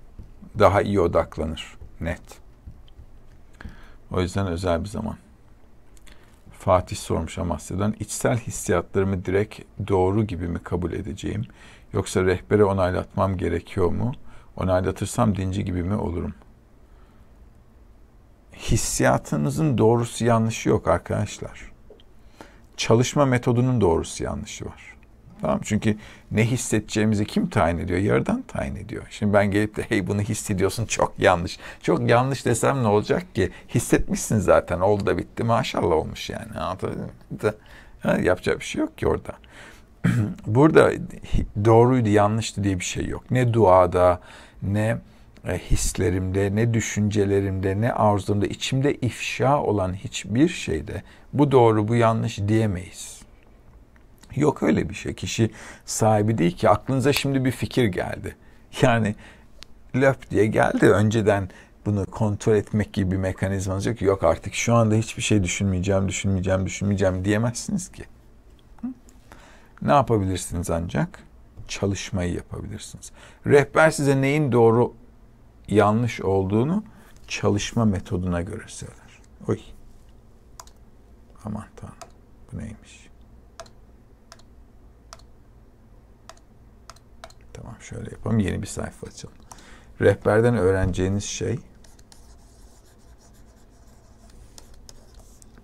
Daha iyi odaklanır. Net. O yüzden özel bir zaman. Fatih sormuş Amasya'dan. İçsel hissiyatlarımı direkt doğru gibi mi kabul edeceğim? Yoksa rehbere onaylatmam gerekiyor mu? Onaylatırsam dinci gibi mi olurum? Hissiyatınızın doğrusu yanlışı yok arkadaşlar çalışma metodunun doğrusu yanlışı var. Tamam Çünkü ne hissedeceğimizi kim tayin ediyor? Yaradan tayin ediyor. Şimdi ben gelip de hey bunu hissediyorsun çok yanlış. Çok yanlış desem ne olacak ki? Hissetmişsin zaten oldu da bitti maşallah olmuş yani. yani yapacak bir şey yok ki orada. [clears throat] Burada doğruydu yanlıştı diye bir şey yok. Ne duada ne e, hislerimde, ne düşüncelerimde, ne arzumda, içimde ifşa olan hiçbir şeyde bu doğru, bu yanlış diyemeyiz. Yok öyle bir şey. Kişi sahibi değil ki. Aklınıza şimdi bir fikir geldi. Yani löp diye geldi. Önceden bunu kontrol etmek gibi bir mekanizmanız yok. Yok artık şu anda hiçbir şey düşünmeyeceğim, düşünmeyeceğim, düşünmeyeceğim diyemezsiniz ki. Ne yapabilirsiniz ancak? Çalışmayı yapabilirsiniz. Rehber size neyin doğru yanlış olduğunu çalışma metoduna göre söyler. Oy. Aman tanrım. Bu neymiş? Tamam şöyle yapalım. Yeni bir sayfa açalım. Rehberden öğreneceğiniz şey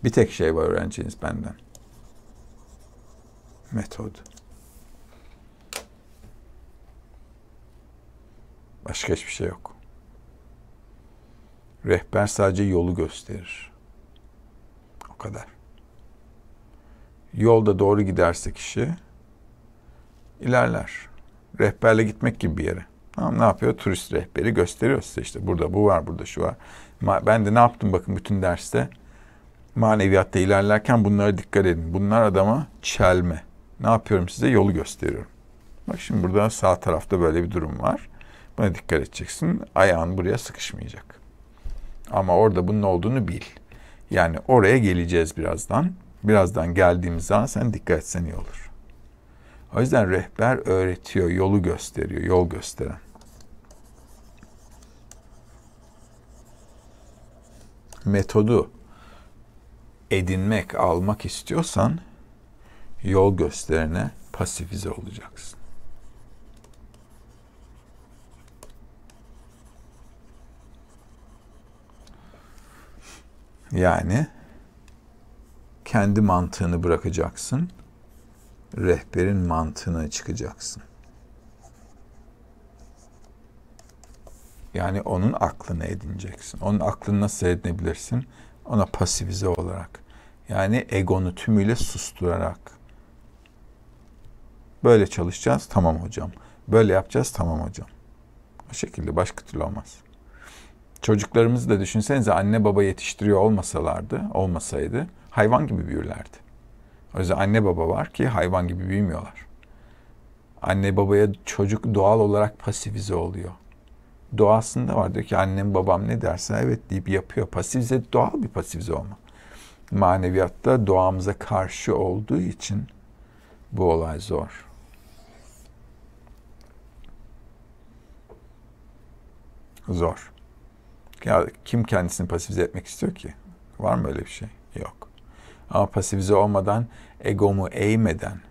bir tek şey var öğreneceğiniz benden. Metod. Başka hiçbir şey yok. Rehber sadece yolu gösterir. O kadar. Yolda doğru giderse kişi ilerler. Rehberle gitmek gibi bir yere. Tamam ne yapıyor? Turist rehberi gösteriyor size işte burada bu var, burada şu var. Ben de ne yaptım bakın bütün derste maneviyatta ilerlerken bunlara dikkat edin. Bunlar adama çelme. Ne yapıyorum size? Yolu gösteriyorum. Bak şimdi burada sağ tarafta böyle bir durum var. Buna dikkat edeceksin. Ayağın buraya sıkışmayacak. Ama orada bunun olduğunu bil. Yani oraya geleceğiz birazdan. Birazdan geldiğimiz zaman sen dikkat etsen iyi olur. O yüzden rehber öğretiyor, yolu gösteriyor, yol gösteren. Metodu edinmek, almak istiyorsan yol gösterene pasifize olacaksın. Yani kendi mantığını bırakacaksın. Rehberin mantığına çıkacaksın. Yani onun aklını edineceksin. Onun aklını nasıl edinebilirsin? Ona pasifize olarak. Yani egonu tümüyle susturarak. Böyle çalışacağız. Tamam hocam. Böyle yapacağız. Tamam hocam. O şekilde başka türlü olmaz. Çocuklarımızı da düşünsenize anne baba yetiştiriyor olmasalardı, olmasaydı hayvan gibi büyürlerdi. O yüzden anne baba var ki hayvan gibi büyümüyorlar. Anne babaya çocuk doğal olarak pasifize oluyor. Doğasında var diyor ki annem babam ne derse evet deyip yapıyor. Pasifize doğal bir pasifize olma. Maneviyatta doğamıza karşı olduğu için bu olay zor. Zor. Ya kim kendisini pasifize etmek istiyor ki? Var mı öyle bir şey? Yok. Ama pasifize olmadan, egomu eğmeden,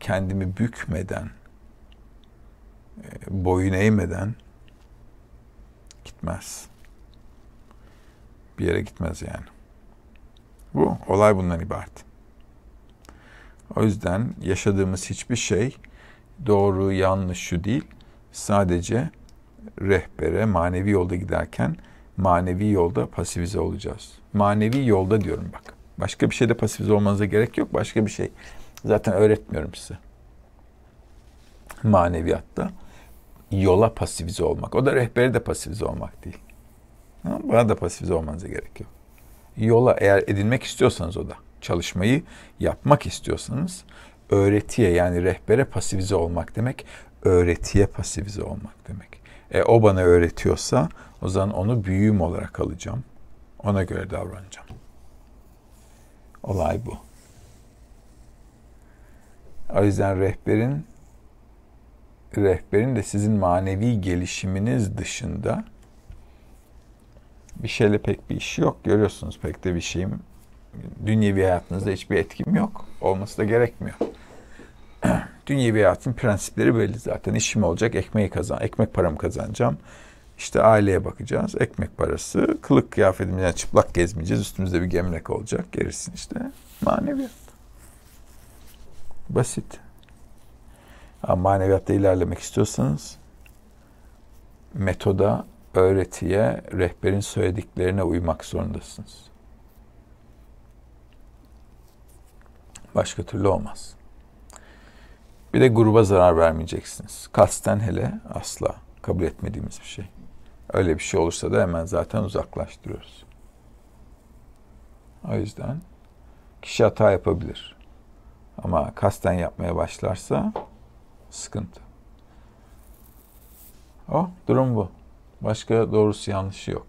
kendimi bükmeden, e, boyun eğmeden gitmez. Bir yere gitmez yani. Bu olay bundan ibaret. O yüzden yaşadığımız hiçbir şey doğru yanlış şu değil. Sadece rehbere manevi yolda giderken manevi yolda pasifize olacağız. Manevi yolda diyorum bak. Başka bir şeyde pasifize olmanıza gerek yok. Başka bir şey. Zaten öğretmiyorum size. Maneviyatta yola pasifize olmak. O da rehbere de pasifize olmak değil. Bana da pasifize olmanıza gerek yok. Yola eğer edinmek istiyorsanız o da çalışmayı yapmak istiyorsanız öğretiye yani rehbere pasifize olmak demek öğretiye pasifize olmak demek. E, o bana öğretiyorsa o zaman onu büyüğüm olarak alacağım. Ona göre davranacağım. Olay bu. O yüzden rehberin rehberin de sizin manevi gelişiminiz dışında bir şeyle pek bir işi yok. Görüyorsunuz pek de bir şeyim. Dünyevi hayatınızda hiçbir etkim yok. Olması da gerekmiyor. [clears throat] Dünyevi hayatın prensipleri belli zaten. İşim olacak, ekmeği kazan, ekmek paramı kazanacağım. İşte aileye bakacağız, ekmek parası, kılık kıyafetimiz, yani çıplak gezmeyeceğiz, üstümüzde bir gemlek olacak, gerisin işte maneviyat. Basit. Ama maneviyatta ilerlemek istiyorsanız metoda, öğretiye, rehberin söylediklerine uymak zorundasınız. Başka türlü olmaz. Bir de gruba zarar vermeyeceksiniz. Kasten hele asla kabul etmediğimiz bir şey. Öyle bir şey olursa da hemen zaten uzaklaştırıyoruz. O yüzden kişi hata yapabilir. Ama kasten yapmaya başlarsa sıkıntı. O oh, durum bu. Başka doğrusu yanlışı yok.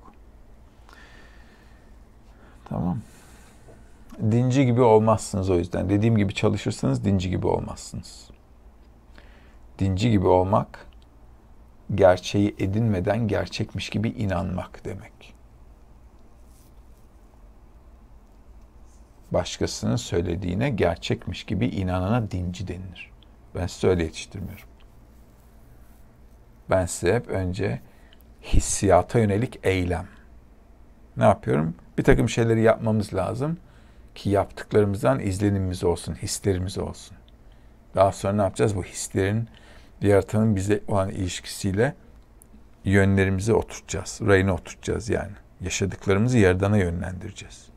Tamam. Dinci gibi olmazsınız o yüzden. Dediğim gibi çalışırsanız dinci gibi olmazsınız dinci gibi olmak, gerçeği edinmeden gerçekmiş gibi inanmak demek. Başkasının söylediğine gerçekmiş gibi inanana dinci denir. Ben size öyle yetiştirmiyorum. Ben size hep önce hissiyata yönelik eylem. Ne yapıyorum? Bir takım şeyleri yapmamız lazım ki yaptıklarımızdan izlenimimiz olsun, hislerimiz olsun. Daha sonra ne yapacağız? Bu hislerin yaratanın bize olan ilişkisiyle yönlerimizi oturtacağız. Rayına oturtacağız yani. Yaşadıklarımızı yerdana yönlendireceğiz.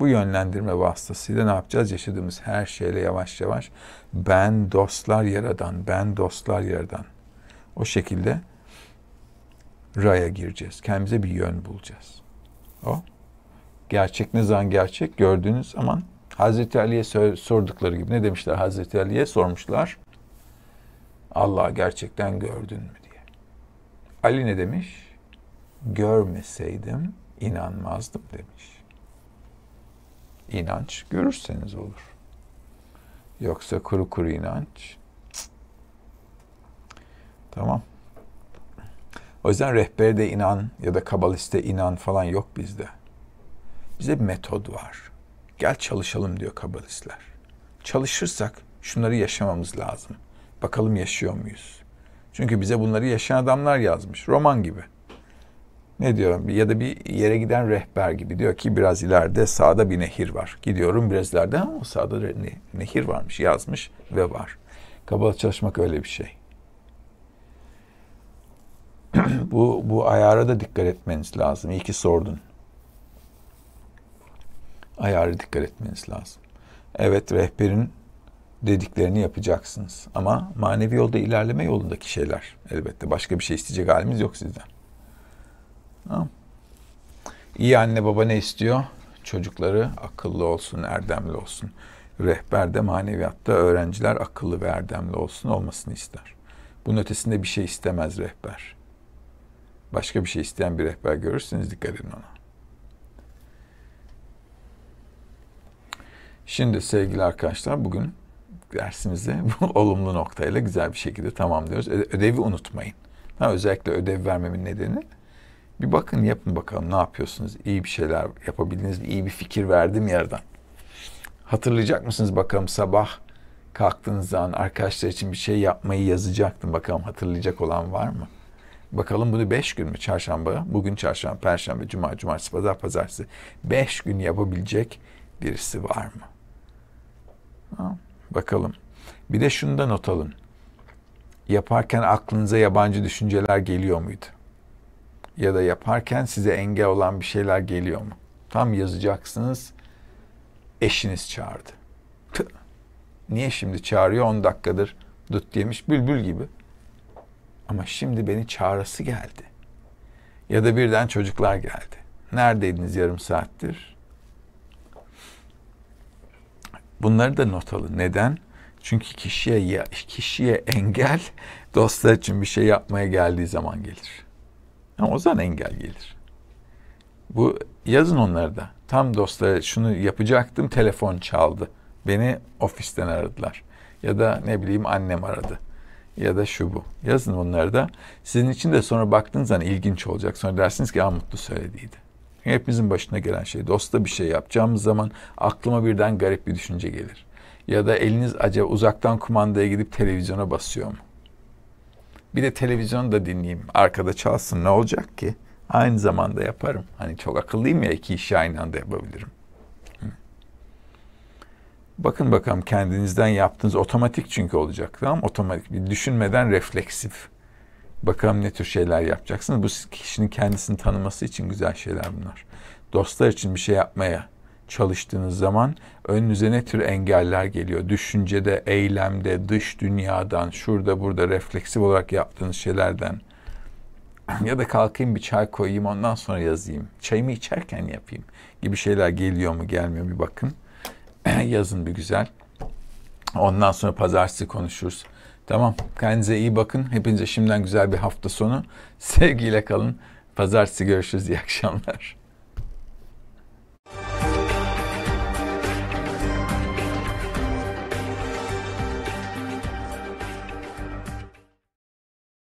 Bu yönlendirme vasıtasıyla ne yapacağız? Yaşadığımız her şeyle yavaş yavaş ben dostlar yaradan, ben dostlar yaradan. O şekilde raya gireceğiz. Kendimize bir yön bulacağız. O gerçek ne zaman gerçek gördüğünüz zaman Hazreti Ali'ye sordukları gibi ne demişler Hazreti Ali'ye sormuşlar. Allah'ı gerçekten gördün mü diye. Ali ne demiş? Görmeseydim inanmazdım demiş. İnanç görürseniz olur. Yoksa kuru kuru inanç. Tamam. O yüzden rehberde inan ya da kabaliste inan falan yok bizde. Bize bir metod var. Gel çalışalım diyor kabalistler. Çalışırsak şunları yaşamamız lazım. Bakalım yaşıyor muyuz? Çünkü bize bunları yaşayan adamlar yazmış. Roman gibi. Ne diyorum? Ya da bir yere giden rehber gibi. Diyor ki biraz ileride sağda bir nehir var. Gidiyorum biraz ileride ama sağda ne, nehir varmış yazmış ve var. Kabala çalışmak öyle bir şey. [clears throat] bu, bu ayara da dikkat etmeniz lazım. İyi ki sordun. Ayara dikkat etmeniz lazım. Evet rehberin dediklerini yapacaksınız. Ama manevi yolda ilerleme yolundaki şeyler elbette. Başka bir şey isteyecek halimiz yok sizden. Tamam. İyi anne baba ne istiyor? Çocukları akıllı olsun, erdemli olsun. Rehber de maneviyatta öğrenciler akıllı ve erdemli olsun olmasını ister. Bunun ötesinde bir şey istemez rehber. Başka bir şey isteyen bir rehber görürseniz dikkat edin ona. Şimdi sevgili arkadaşlar bugün dersimizi [laughs] bu olumlu noktayla güzel bir şekilde tamamlıyoruz. Ödevi unutmayın. Ha, özellikle ödev vermemin nedeni bir bakın yapın bakalım ne yapıyorsunuz? İyi bir şeyler yapabildiniz mi? İyi bir fikir verdim yerden. Hatırlayacak mısınız bakalım sabah kalktığınız zaman arkadaşlar için bir şey yapmayı yazacaktım. Bakalım hatırlayacak olan var mı? Bakalım bunu beş gün mü? Çarşamba, bugün çarşamba, perşembe, cuma, cumartesi, pazar, pazartesi. beş gün yapabilecek birisi var mı? Ha. Bakalım. Bir de şunu da not alın. Yaparken aklınıza yabancı düşünceler geliyor muydu? Ya da yaparken size engel olan bir şeyler geliyor mu? Tam yazacaksınız. Eşiniz çağırdı. Tı. Niye şimdi çağırıyor? 10 dakikadır dut yemiş bülbül gibi. Ama şimdi beni çağrısı geldi. Ya da birden çocuklar geldi. Neredeydiniz yarım saattir? Bunları da not alın. Neden? Çünkü kişiye ya, kişiye engel [laughs] dostlar için bir şey yapmaya geldiği zaman gelir. Ama o zaman engel gelir. Bu yazın onları da. Tam dostlar şunu yapacaktım telefon çaldı. Beni ofisten aradılar. Ya da ne bileyim annem aradı. Ya da şu bu. Yazın onları da. Sizin için de sonra baktığınız zaman ilginç olacak. Sonra dersiniz ki ah mutlu söylediydi. Hepimizin başına gelen şey. Dosta bir şey yapacağımız zaman aklıma birden garip bir düşünce gelir. Ya da eliniz acaba uzaktan kumandaya gidip televizyona basıyor mu? Bir de televizyonu da dinleyeyim. Arkada çalsın ne olacak ki? Aynı zamanda yaparım. Hani çok akıllıyım ya iki işi aynı anda yapabilirim. Bakın bakalım kendinizden yaptığınız otomatik çünkü olacak tamam otomatik bir düşünmeden refleksif. Bakalım ne tür şeyler yapacaksınız. Bu kişinin kendisini tanıması için güzel şeyler bunlar. Dostlar için bir şey yapmaya çalıştığınız zaman önünüze ne tür engeller geliyor? Düşüncede, eylemde, dış dünyadan, şurada burada refleksif olarak yaptığınız şeylerden. [clears throat] ya da kalkayım bir çay koyayım ondan sonra yazayım. Çayımı içerken yapayım gibi şeyler geliyor mu gelmiyor mu bir bakın. [clears throat] Yazın bir güzel. Ondan sonra pazartesi konuşuruz. Tamam. Kendinize iyi bakın. Hepinize şimdiden güzel bir hafta sonu. Sevgiyle kalın. Pazartesi görüşürüz. İyi akşamlar.